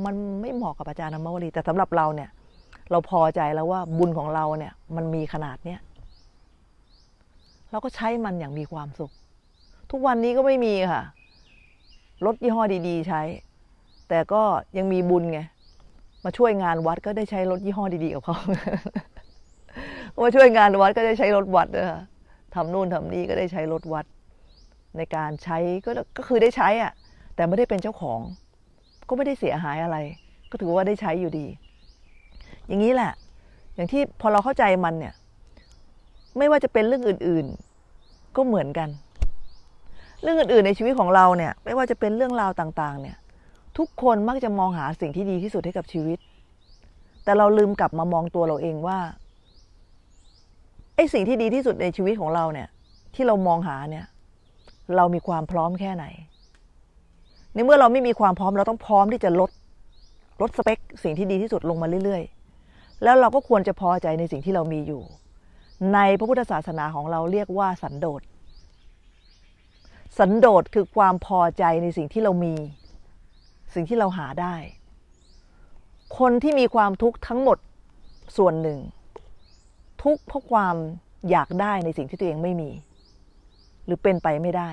มันไม่เหมาะกับอาจารย์นมวลีแต่สำหรับเราเนี่ยเราพอใจแล้วว่าบุญของเราเนี่ย มันมีขนาดเนี้ยเราก็ใช้มันอย่างมีความสุข ทุกวันนี้ก็ไม่มีค่ะ รถยี่ห้อดีๆใช้ แต่ก็ยังมีบุญไง มาช่วยงานวัดก็ได้ใช้รถยี่ห้อดีๆกับเขามาช่วยงานวัดก็ได้ใช้รถวัดนะคะทำนู่นทำนี่ก็ได้ใช้รถวัด ในการใช้ก็ก็คือได้ใช้อะแต่ไม่ได้เป็นเจ้าของ ก็ไม่ได้เสียหายอะไร ก็ถือว่าได้ใช้อยู่ดีอย่างนี้แหละ อย่างที่พอเราเข้าใจมันเนี่ย ไม่ว่าจะเป็นเรื่องอื่นๆ ก็เหมือนกัน เรื่องอื่น ๆ ในชีวิตของเราเนี่ย ไม่ว่าจะเป็นเรื่องราวต่าง ๆ เนี่ย ทุกคนมักจะมองหาสิ่งที่ดีที่สุดให้กับชีวิต แต่เราลืมกลับมามองตัวเราเองว่า ไอ้สิ่งที่ดีที่สุดในชีวิตของเราเนี่ย ที่เรามองหาเนี่ย เรามีความพร้อมแค่ไหน ในเมื่อเราไม่มีความพร้อมเราต้องพร้อมที่จะลด ลดสเปค สิ่งที่ดีที่สุดลงมาเรื่อย ๆแล้วเราก็ควรจะพอใจในสิ่งที่เรามีอยู่ ในพระพุทธศาสนาของเราเรียกว่าสันโดษ สันโดษคือความพอใจในสิ่งที่เรามี สิ่งที่เราหาได้ คนที่มีความทุกข์ทั้งหมดส่วนหนึ่ง ทุกข์เพราะความอยากได้ในสิ่งที่ตัวเองไม่มี หรือเป็นไปไม่ได้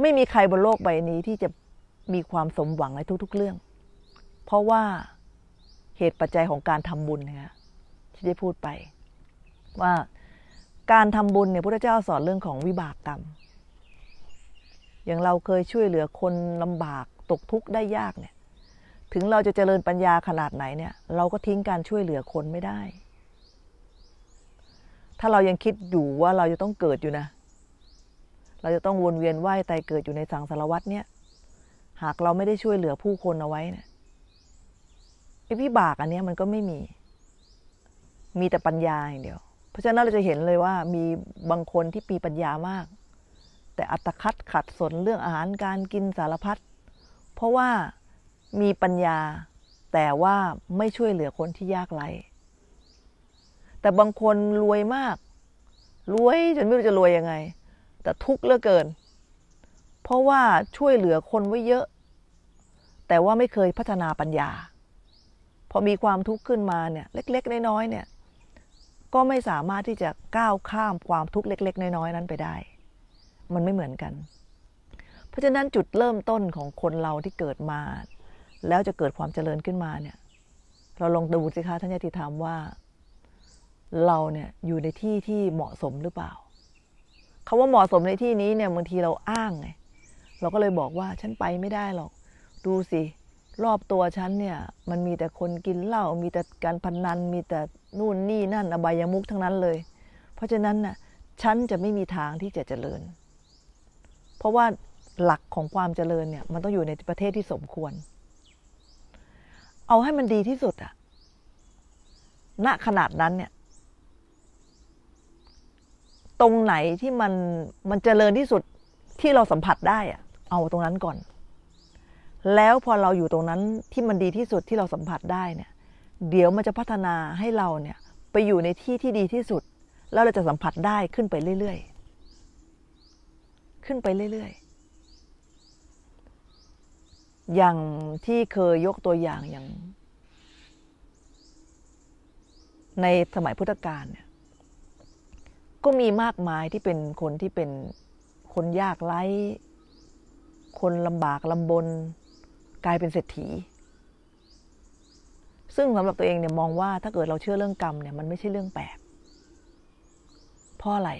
ไม่มีใครบนโลกใบนี้ที่จะมีความสมหวังในทุกๆ เรื่อง เพราะว่าเหตุปัจจัยของการทำบุญนะคะที่ได้พูดไป ว่าการทำบุญเนี่ยพระเจ้าสอนเรื่องของวิบากกรรมอย่างเราเคยช่วยเหลือคนลำบากตกทุกข์ได้ยากเนี่ย ถึงเราจะเจริญปัญญาขนาดไหนเนี่ย เราก็ทิ้งการช่วยเหลือคนไม่ได้ ถ้าเรายังคิดอยู่ว่าเราจะต้องเกิดอยู่นะเราจะต้องวนเวียนไหวตายเกิดอยู่ในสังสารวัฏเนี่ย หากเราไม่ได้ช่วยเหลือผู้คนเอาไว้เนี่ยไอ้วิบากอันนี้มันก็ไม่มี มีแต่ปัญญาอย่างเดียว เพราะฉะนั้นเราจะเห็นเลยว่า มีบางคนที่ปีปัญญามาก แต่อัตคัดขัดสนเรื่องอาหารการกินสารพัด เพราะว่ามีปัญญา แต่ว่าไม่ช่วยเหลือคนที่ยากไร้ แต่บางคนรวยมาก รวยจนไม่รู้จะรวยยังไง แต่ทุกข์เหลือเกิน เพราะว่าช่วยเหลือคนไว้เยอะ แต่ว่าไม่เคยพัฒนาปัญญาพอมีความทุกข์ขึ้นมาเนี่ย เล็ก ๆ น้อยๆเนี่ย ก็ไม่สามารถที่จะก้าวข้ามความทุกข์เล็ก ๆ น้อยๆนั้นไปได้ มันไม่เหมือนกัน เพราะฉะนั้นจุดเริ่มต้นของคนเราที่เกิดมา แล้วจะเกิดความเจริญขึ้นมาเนี่ย เราลองดูสิคะท่านยติธรรมว่า เราเนี่ยอยู่ในที่ที่เหมาะสมหรือเปล่าคาว่าเหมาะสมในที่นี้เนี่ยบางทีเราอ้างไงเราก็เลยบอกว่าฉันไปไม่ได้หรอกดูสิรอบตัวฉันเนี่ย มันมีแต่คนกินเหล้ามีแต่การพนนันมีแต่นู่นนี่นั่นอบายามุกทั้งนั้นเลย เพราะฉะนั้นน่ะฉันจะไม่มีทางที่จะเจริญ เพราะว่าหลักของความเจริญเนี่ย มันต้องอยู่ในประเทศที่สมควร เอาให้มันดีที่สุดอะณขนาดนั้นเนี่ย ตรงไหนที่มันมันเจริญที่สุดที่เราสัมผัสได้อะเอาตรงนั้นก่อนแล้วพอเราอยู่ตรงนั้นที่มันดีที่สุดที่เราสัมผัสได้เนี่ย เดี๋ยวมันจะพัฒนาให้เราเนี่ย ไปอยู่ในที่ที่ดีที่สุดแล้วเราจะสัมผัสได้ขึ้นไปเรื่อยๆขึ้นไปเรื่อยๆอย่างที่เคยยกตัวอย่างอย่าง ในสมัยพุทธกาลเนี่ย ก็มีมากมายที่เป็นคนที่เป็นคนยากไร้คนลำบากลำบนกลายเป็นเศรษฐี ซึ่งสำหรับตัวเองเนี่ยมองว่าถ้าเกิดเราเชื่อเรื่องกรรมเนี่ยมันไม่ใช่เรื่องแปลก เพราะอะไร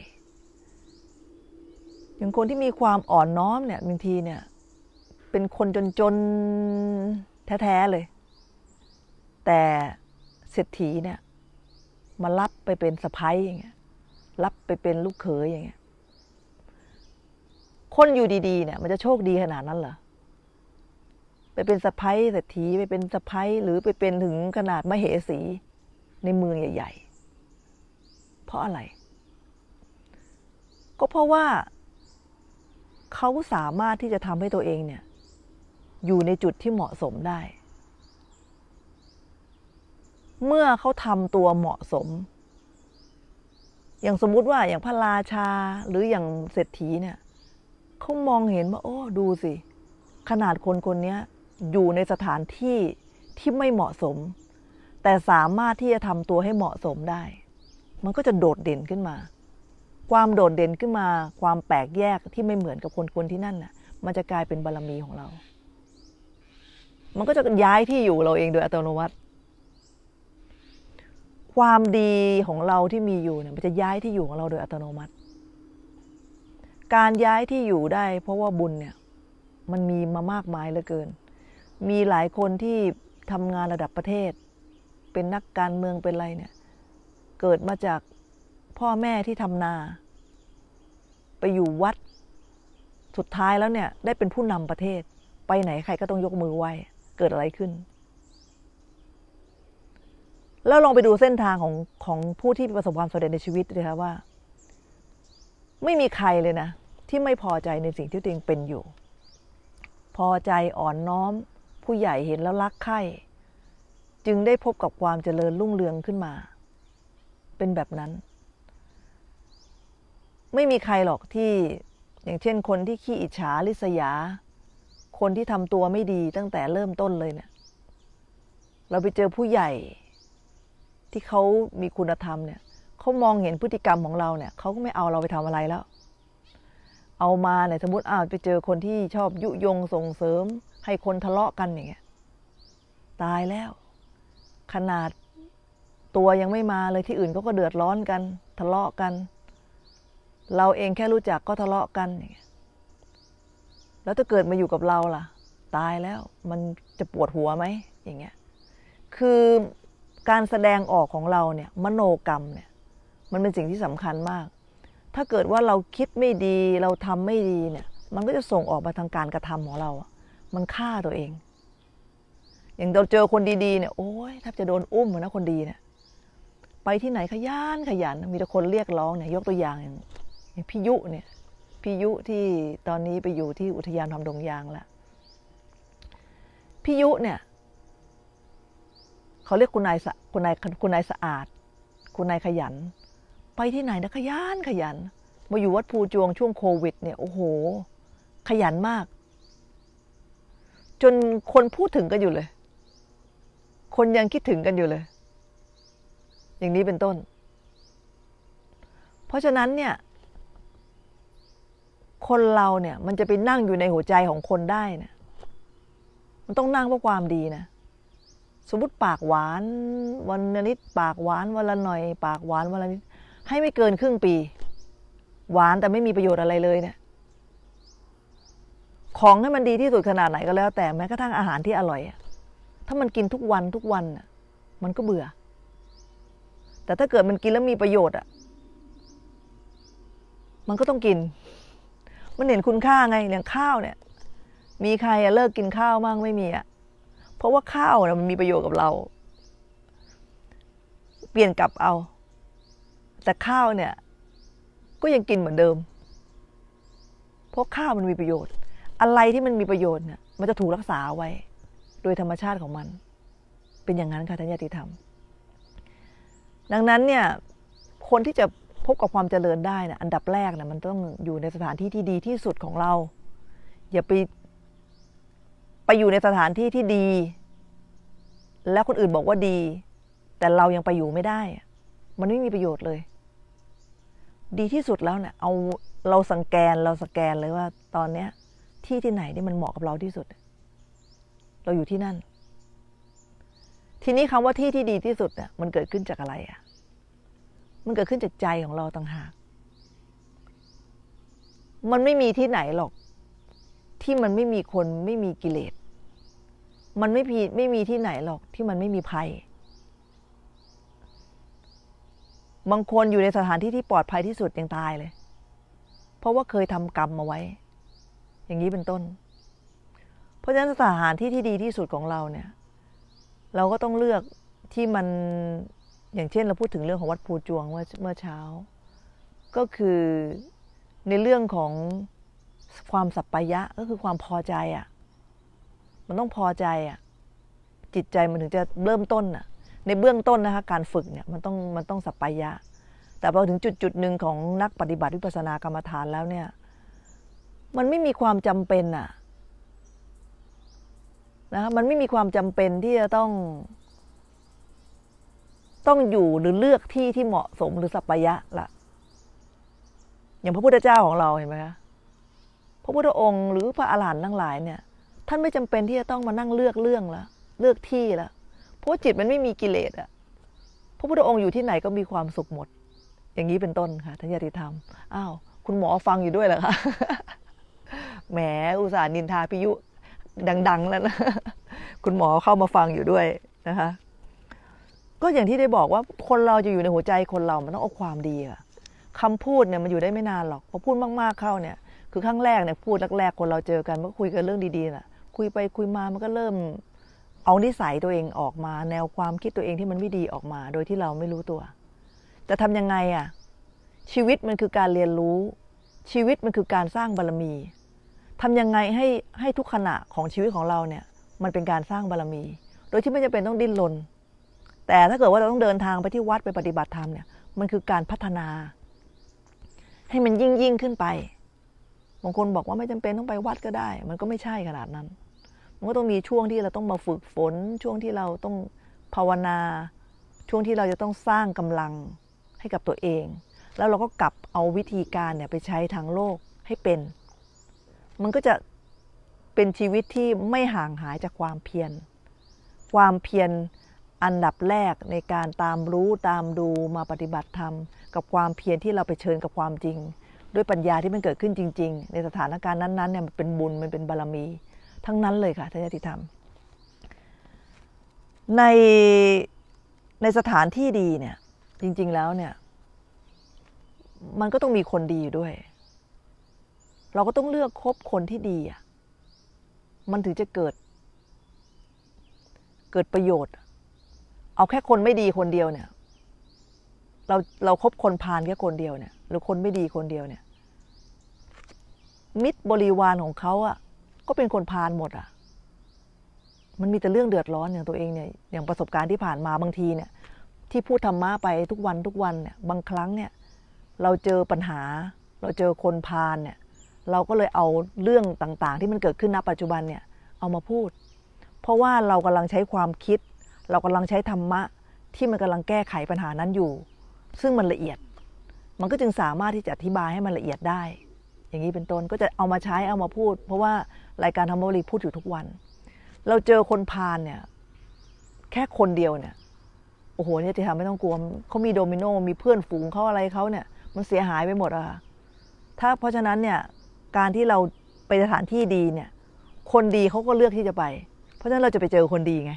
อย่างคนที่มีความอ่อนน้อมเนี่ยบางทีเนี่ย เป็นคนจนจนแท้ๆเลย แต่เศรษฐีเนี่ย มารับไปเป็นสะพ้ายอย่างเงี้ยรับไปเป็นลูกเขยอย่างเงี้ย คนอยู่ดีๆเนี่ย มันจะโชคดีขนาดนั้นเหรอไปเป็นสะพ้ายเศรษฐีไปเป็นสะพ้ายหรือไปเป็นถึงขนาดมเหสีในเมืองใหญ่ ๆ เพราะอะไร ก็เพราะว่า เขาสามารถที่จะทำให้ตัวเองเนี่ย อยู่ในจุดที่เหมาะสมได้ เมื่อเขาทำตัวเหมาะสม อย่างสมมุติว่าอย่างพระราชาหรืออย่างเศรษฐีเนี่ยเขามองเห็นว่าโอ้ดูสิขนาดคนคนนี้อยู่ในสถานที่ที่ไม่เหมาะสม แต่สามารถที่จะทำตัวให้เหมาะสมได้ มันก็จะโดดเด่นขึ้นมา ความโดดเด่นขึ้นมาความแปลกแยกที่ไม่เหมือนกับคนคนที่นั่นน่ะมันจะกลายเป็นบารรมีของเรา มันก็จะย้ายที่อยู่เราเองโดยอัตโนมัติ ความดีของเราที่มีอยู่เนี่ยมันจะย้ายที่อยู่ของเราโดยอัตโนมัติ การย้ายที่อยู่ได้เพราะว่าบุญเนี่ยมันมีมามากมายเหลือเกินมีหลายคนที่ทำงานระดับประเทศ เป็นนักการเมืองเป็นอะไรเนี่ย เกิดมาจากพ่อแม่ที่ทำนา ไปอยู่วัด สุดท้ายแล้วเนี่ย ได้เป็นผู้นำประเทศไปไหนใครก็ต้องยกมือไหว้ เกิดอะไรขึ้น แล้วลองไปดูเส้นทางของของผู้ที่ประสบความสำเร็จในชีวิตเลยคะว่า ไม่มีใครเลยนะที่ไม่พอใจในสิ่งที่ตัวเองเป็นอยู่ พอใจอ่อนน้อมผู้ใหญ่เห็นแล้วรักใคร่จึงได้พบกับความเจริญรุ่งเรืองขึ้นมา เป็นแบบนั้น ไม่มีใครหรอกที่อย่างเช่นคนที่ขี้อิจฉาริษยา คนที่ทำตัวไม่ดีตั้งแต่เริ่มต้นเลยเนี่ย เราไปเจอผู้ใหญ่ที่เขามีคุณธรรมเนี่ยเขามองเห็นพฤติกรรมของเราเนี่ย เขาก็ไม่เอาเราไปทำอะไรแล้ว เอามาเนี่ย สมมติอ้าวไปเจอคนที่ชอบยุยงส่งเสริมให้คนทะเลาะกันอย่างเงี้ยตายแล้ว ขนาดตัวยังไม่มาเลยที่อื่นเขาก็เดือดร้อนกัน ทะเลาะกัน เราเองแค่รู้จักก็ทะเลาะกันอย่างเงี้ยแล้วถ้าเกิดมาอยู่กับเราล่ะ ตายแล้วมันจะปวดหัวไหมอย่างเงี้ยคือการแสดงออกของเราเนี่ยมโนกรรมเนี่ย มันเป็นสิ่งที่สำคัญมาก ถ้าเกิดว่าเราคิดไม่ดีเราทำไม่ดีเนี่ย มันก็จะส่งออกมาทางการกระทำของเราอะมันฆ่าตัวเอง อย่างเราเจอคนดีๆ เนี่ย โอ้ยแทบจะโดนอุ้มเหมือนนะคนดีเนี่ย ไปที่ไหนขยันขยัน มีแต่คนเรียกร้องเนี่ยยกตัวอย่างอย่างางพี่ยุเนี่ย พี่ยุที่ตอนนี้ไปอยู่ที่อุทยานทอมดงยางละพี่ยุเนี่ย เขาเรียกคุณนายคุณนายคุณนายสะอาด คุณนายขยัน ไปที่ไหนนะขยันขยัน มาอยู่วัดภูจวงช่วงโควิด เนี่ยโอ้โหขยันมากจนคนพูดถึงกันอยู่เลย คนยังคิดถึงกันอยู่เลย อย่างนี้เป็นต้น เพราะฉะนั้นเนี่ย คนเราเนี่ย มันจะไปนั่งอยู่ในหัวใจของคนได้นะมันต้องนั่งเพราะความดีนะ สมมติปากหวาน วันนิดปากหวานวันละหน่อย ปากหวานวันละนิด ให้ไม่เกินครึ่งปี หวานแต่ไม่มีประโยชน์อะไรเลยเนะี่ยของให้มันดีที่สุดขนาดไหนก็แล้วแต่แม้กระทั่งอาหารที่อร่อยถ้ามันกินทุกวันทุกวันมันก็เบื่อ แต่ถ้าเกิดมันกินแล้วมีประโยชน์อ่ะมันก็ต้องกินมันเห็นคุณค่าไงอย่างข้าวเนี่ย มีใครเลิกกินข้าวมั่งไม่มีอ่ะเพราะว่าข้าวมันมีประโยชน์กับเรา เปลี่ยนกลับเอา แต่ข้าวเนี่ย ก็ยังกินเหมือนเดิม เพราะข้าวมันมีประโยชน์อะไรที่มันมีประโยชน์เนี่ย มันจะถูกรักษาไว้ โดยธรรมชาติของมัน เป็นอย่างนั้นค่ะทัญญติธรรม ดังนั้นเนี่ย คนที่จะพบกับความเจริญได้นะอันดับแรกนะมันต้องอยู่ในสถานที่ที่ดีที่สุดของเรา อย่าไปไปอยู่ในสถานที่ที่ดี แล้วคนอื่นบอกว่าดี แต่เรายังไปอยู่ไม่ได้ มันไม่มีประโยชน์เลย ดีที่สุดแล้วเนะี่ย เอาเราสังแกนเราสแกนเลยว่าตอนเนี้ยที่ที่ไหนที่มันเหมาะกับเราที่สุด เราอยู่ที่นั่น ทีนี้คำว่าที่ที่ดีที่สุดเนี่ยมันเกิดขึ้นจากอะไรอ่ะ มันเกิดขึ้นจากใจของเราต่างหาก มันไม่มีที่ไหนหรอก ที่มันไม่มีคนไม่มีกิเลส มันไม่ผิดไม่มีที่ไหนหรอกที่มันไม่มีภัย บางคนอยู่ในสถานที่ที่ปลอดภัยที่สุดยังตายเลย เพราะว่าเคยทำกรรมมาไว้อย่างนี้เป็นต้น เพราะฉะนั้นสถานที่ที่ดีที่สุดของเราเนี่ย เราก็ต้องเลือกที่มัน อย่างเช่นเราพูดถึงเรื่องของวัดภูจวงเมื่อเช้า ก็คือในเรื่องของความสัปปะยะก็คือความพอใจอะ่ะ มันต้องพอใจอะ่ะ จิตใจมันถึงจะเริ่มต้นอะ่ะ ในเบื้องต้นนะคะการฝึกเนี่ย มันต้องมันต้องสัปปะยะ แต่พอถึงจุดจุดหนึ่งของนักปฏิบัติวิปัสสนากรรมฐานแล้วเนี่ยมันไม่มีความจำเป็นอะนะคะมันไม่มีความจำเป็นที่จะต้อง ต้องอยู่หรือเลือกที่ที่เหมาะสมหรือสัปยะละ่ะ อย่างพระพุทธเจ้าของเราเห็นไหมคะพระพุทธองค์หรือพระอาหารหันต์ทั้งหลายเนี่ย ท่านไม่จำเป็นที่จะต้องมานั่งเลือกเรื่องละ เลือกที่ละ เพราะจิตมันไม่มีกิเลสอะพระพุทธองค์อยู่ที่ไหนก็มีความสุขหมด อย่างนี้เป็นต้นค่ะท่านญาติธรรมอ้าวคุณหมอฟังอยู่ด้วยเหรอคะแหม อุตส่าห์นินทา พิยุ ดัง ๆ แล้วนะ คุณหมอเข้ามาฟังอยู่ด้วยนะคะก็อย่างที่ได้บอกว่า คนเราจะอยู่ในหัวใจคนเรา มันต้องเอาความดีอะคำพูดเนี่ยมันอยู่ได้ไม่นานหรอก พอพูดมากๆ เข้าเนี่ย คือครั้งแรกเนี่ยพูดแรกๆ คนเราเจอกันมมนก็คุยกันเรื่องดีๆ น่ะ คุยไปคุยมา มันก็เริ่ม เอานิสัยตัวเองออกมา แนวความคิดตัวเองที่มันไม่ดีออกมา โดยที่เราไม่รู้ตัวแต่ทํำยังไงอะชีวิตมันคือการเรียนรู้ ชีวิตมันคือการสร้างบารรมีทำยังไงให้ให้ทุกขณะของชีวิตของเราเนี่ย มันเป็นการสร้างบารมี โดยที่ไม่จำเป็นต้องดิ้นรนแต่ถ้าเกิดว่าเราต้องเดินทางไปที่วัดไปปฏิบัติธรรมเนี่ยมันคือการพัฒนา ให้มันยิ่งยิ่งขึ้นไปบางคนบอกว่าไม่จำเป็นต้องไปวัดก็ได้ มันก็ไม่ใช่ขนาดนั้นมันก็ต้องมีช่วงที่เราต้องมาฝึกฝน ช่วงที่เราต้องภาวนา ช่วงที่เราจะต้องสร้างกำลังให้กับตัวเอง แล้วเราก็กลับเอาวิธีการเนี่ยไปใช้ทางโลกให้เป็นมันก็จะเป็นชีวิตที่ไม่ห่างหายจากความเพียร ความเพียร อันดับแรกในการตามรู้ตามดูมาปฏิบัติธรรม กับความเพียรที่เราไปเชิญกับความจริง ด้วยปัญญาที่มันเกิดขึ้นจริงๆ ในสถานการณ์นั้นๆเนี่ยมันเป็นบุญมันเป็นบารมี ทั้งนั้นเลยค่ะทานญาติธรรมในในสถานที่ดีเนี่ย จริง ๆแล้วเนี่ย มันก็ต้องมีคนดีอยู่ด้วยเราก็ต้องเลือกคบคนที่ดีอ่ะ มันถึงจะเกิด เกิดประโยชน์ เอาแค่คนไม่ดีคนเดียวเนี่ย เรา เราคบคนพาลแค่คนเดียวเนี่ย หรือคนไม่ดีคนเดียวเนี่ย มิตรบริวารของเขาอ่ะ ก็เป็นคนพาลหมดอ่ะ มันมีแต่เรื่องเดือดร้อนอย่างตัวเองเนี่ย อย่างประสบการณ์ที่ผ่านมาบางทีเนี่ย ที่พูดธรรมะไปทุกวันทุกวันเนี่ย บางครั้งเนี่ย เราเจอปัญหา เราเจอคนพาลเนี่ยเราก็เลยเอาเรื่องต่างๆที่มันเกิดขึ้นณปัจจุบันเนี่ย เอามาพูด เพราะว่าเรากำลังใช้ความคิด เรากำลังใช้ธรรมะที่มันกำลังแก้ไขปัญหานั้นอยู่ ซึ่งมันละเอียด มันก็จึงสามารถที่จะอธิบายให้มันละเอียดได้ อย่างนี้เป็นต้นก็จะเอามาใช้เอามาพูด เพราะว่ารายการธรรมบรีพูดอยู่ทุกวัน เราเจอคนพาลเนี่ยแค่คนเดียวเนี่ยโอ้โหเนี่ยจะทำไม่ต้องกลัวเขามีโดมิโนมีเพื่อนฝูงเขาอะไรเขาเนี่ย มันเสียหายไปหมดอะถ้าเพราะฉะนั้นเนี่ยการที่เราไปสถานที่ดีเนี่ย คนดีเขาก็เลือกที่จะไป เพราะฉะนั้นเราจะไปเจอคนดีไง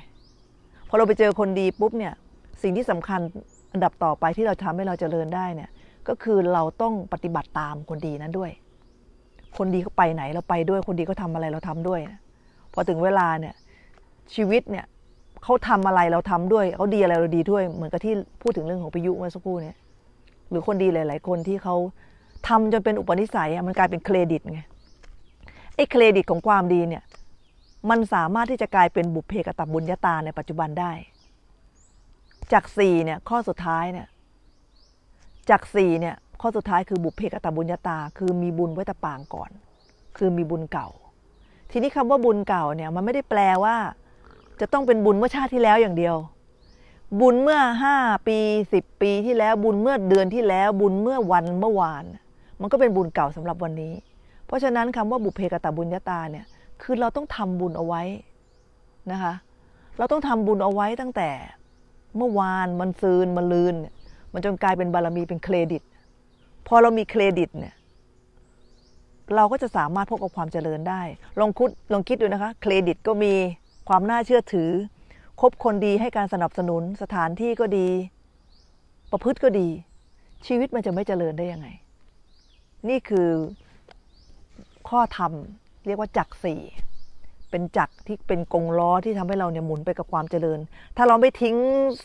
พอ เราไปเจอคนดีปุ๊บเนี่ยสิ่งที่สำคัญอันดับต่อไปที่เราทำให้เราจเจริญได้เนี่ย ก็คือเราต้องปฏิบัติตามคนดีนั้นด้วย คนดีเขาไปไหนเราไปด้วย คนดีเขาทาอะไรเราทำด้วยนะพอ ถึงเวลาเนี่ย ชีวิตเนี่ยเขาทำอะไรเราทำด้วยเขาดีอะไรเราดีด้วย เหมือนกับที่พูดถึงเรื่องของพายุเมื่อสักครู่เนี่ยหรือคนดีหลาย ๆ คนที่เขาทำจนเป็นอุปนิสัยมันกลายเป็นเครดิตไงไอ้เครดิตของความดีเนี่ย มันสามารถที่จะกลายเป็นบุพเพกตบุญญาตาในปัจจุบันได้จากสี่เนี่ย ข้อสุดท้ายเนี่ยจากสี่เนี่ย ข้อสุดท้ายคือบุพเพกตบุญญาตา คือมีบุญไว้ตะปางก่อน คือมีบุญเก่า ทีนี้คำว่าบุญเก่าเนี่ย มันไม่ได้แปลว่า จะต้องเป็นบุญเมื่อชาติที่แล้วอย่างเดียว บุญเมื่อห้าปีสิบปีที่แล้วบุญเมื่อเดือนที่แล้ว บุญเมื่อวันเมื่อวานมันก็เป็นบุญเก่าสำหรับวันนี้ เพราะฉะนั้นคำว่าบุเพกตบุญญาตาเนี่ย คือเราต้องทำบุญเอาไว้นะคะ เราต้องทำบุญเอาไว้ตั้งแต่เมื่อวานมันซืนมันลืน มันจนกลายเป็นบารมีเป็นเครดิต พอเรามีเครดิตเนี่ย เราก็จะสามารถพบกับความเจริญได้ ลองคุดลองคิดดูนะคะ เครดิตก็มีความน่าเชื่อถือ คบคนดีให้การสนับสนุนสถานที่ก็ดี ประพฤติก็ดี ชีวิตมันจะไม่เจริญได้ยังไงนี่คือข้อธรรมเรียกว่าจักสี่เป็นจักที่เป็นกงล้อที่ทำให้เราเนี่ยหมุนไปกับความเจริญ ถ้าเราไม่ทิ้ง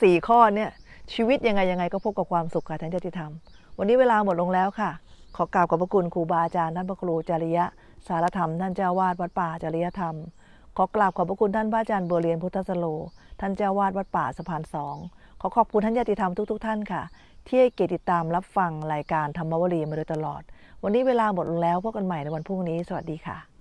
สี่ข้อเนี่ยชีวิตยังไงยังไงก็พบกับความสุขค่ะท่านจติธรรมวันนี้เวลาหมดลงแล้วค่ะขอกราบขอบพระคุณครูบาอาจารย์ท่านพระครู จริยะสารธรรมท่านเจ้าวาดวัดป่าจริยธรรม ขอกราบขอบพระคุณท่านพระอาจารย์เบอร์เรียนพุทธสโลท่านเจ้าวาดวัดป่าสะพานสองขอขอบคุณท่านญาติธรรมทุกๆทท่านค่ะที่ให้เกียรติตามรับฟังรายการธรรมวรีมาโดยตลอดวันนี้เวลาหมดลงแล้วพบกันใหม่ในวันพรุ่งนี้ สวัสดีค่ะ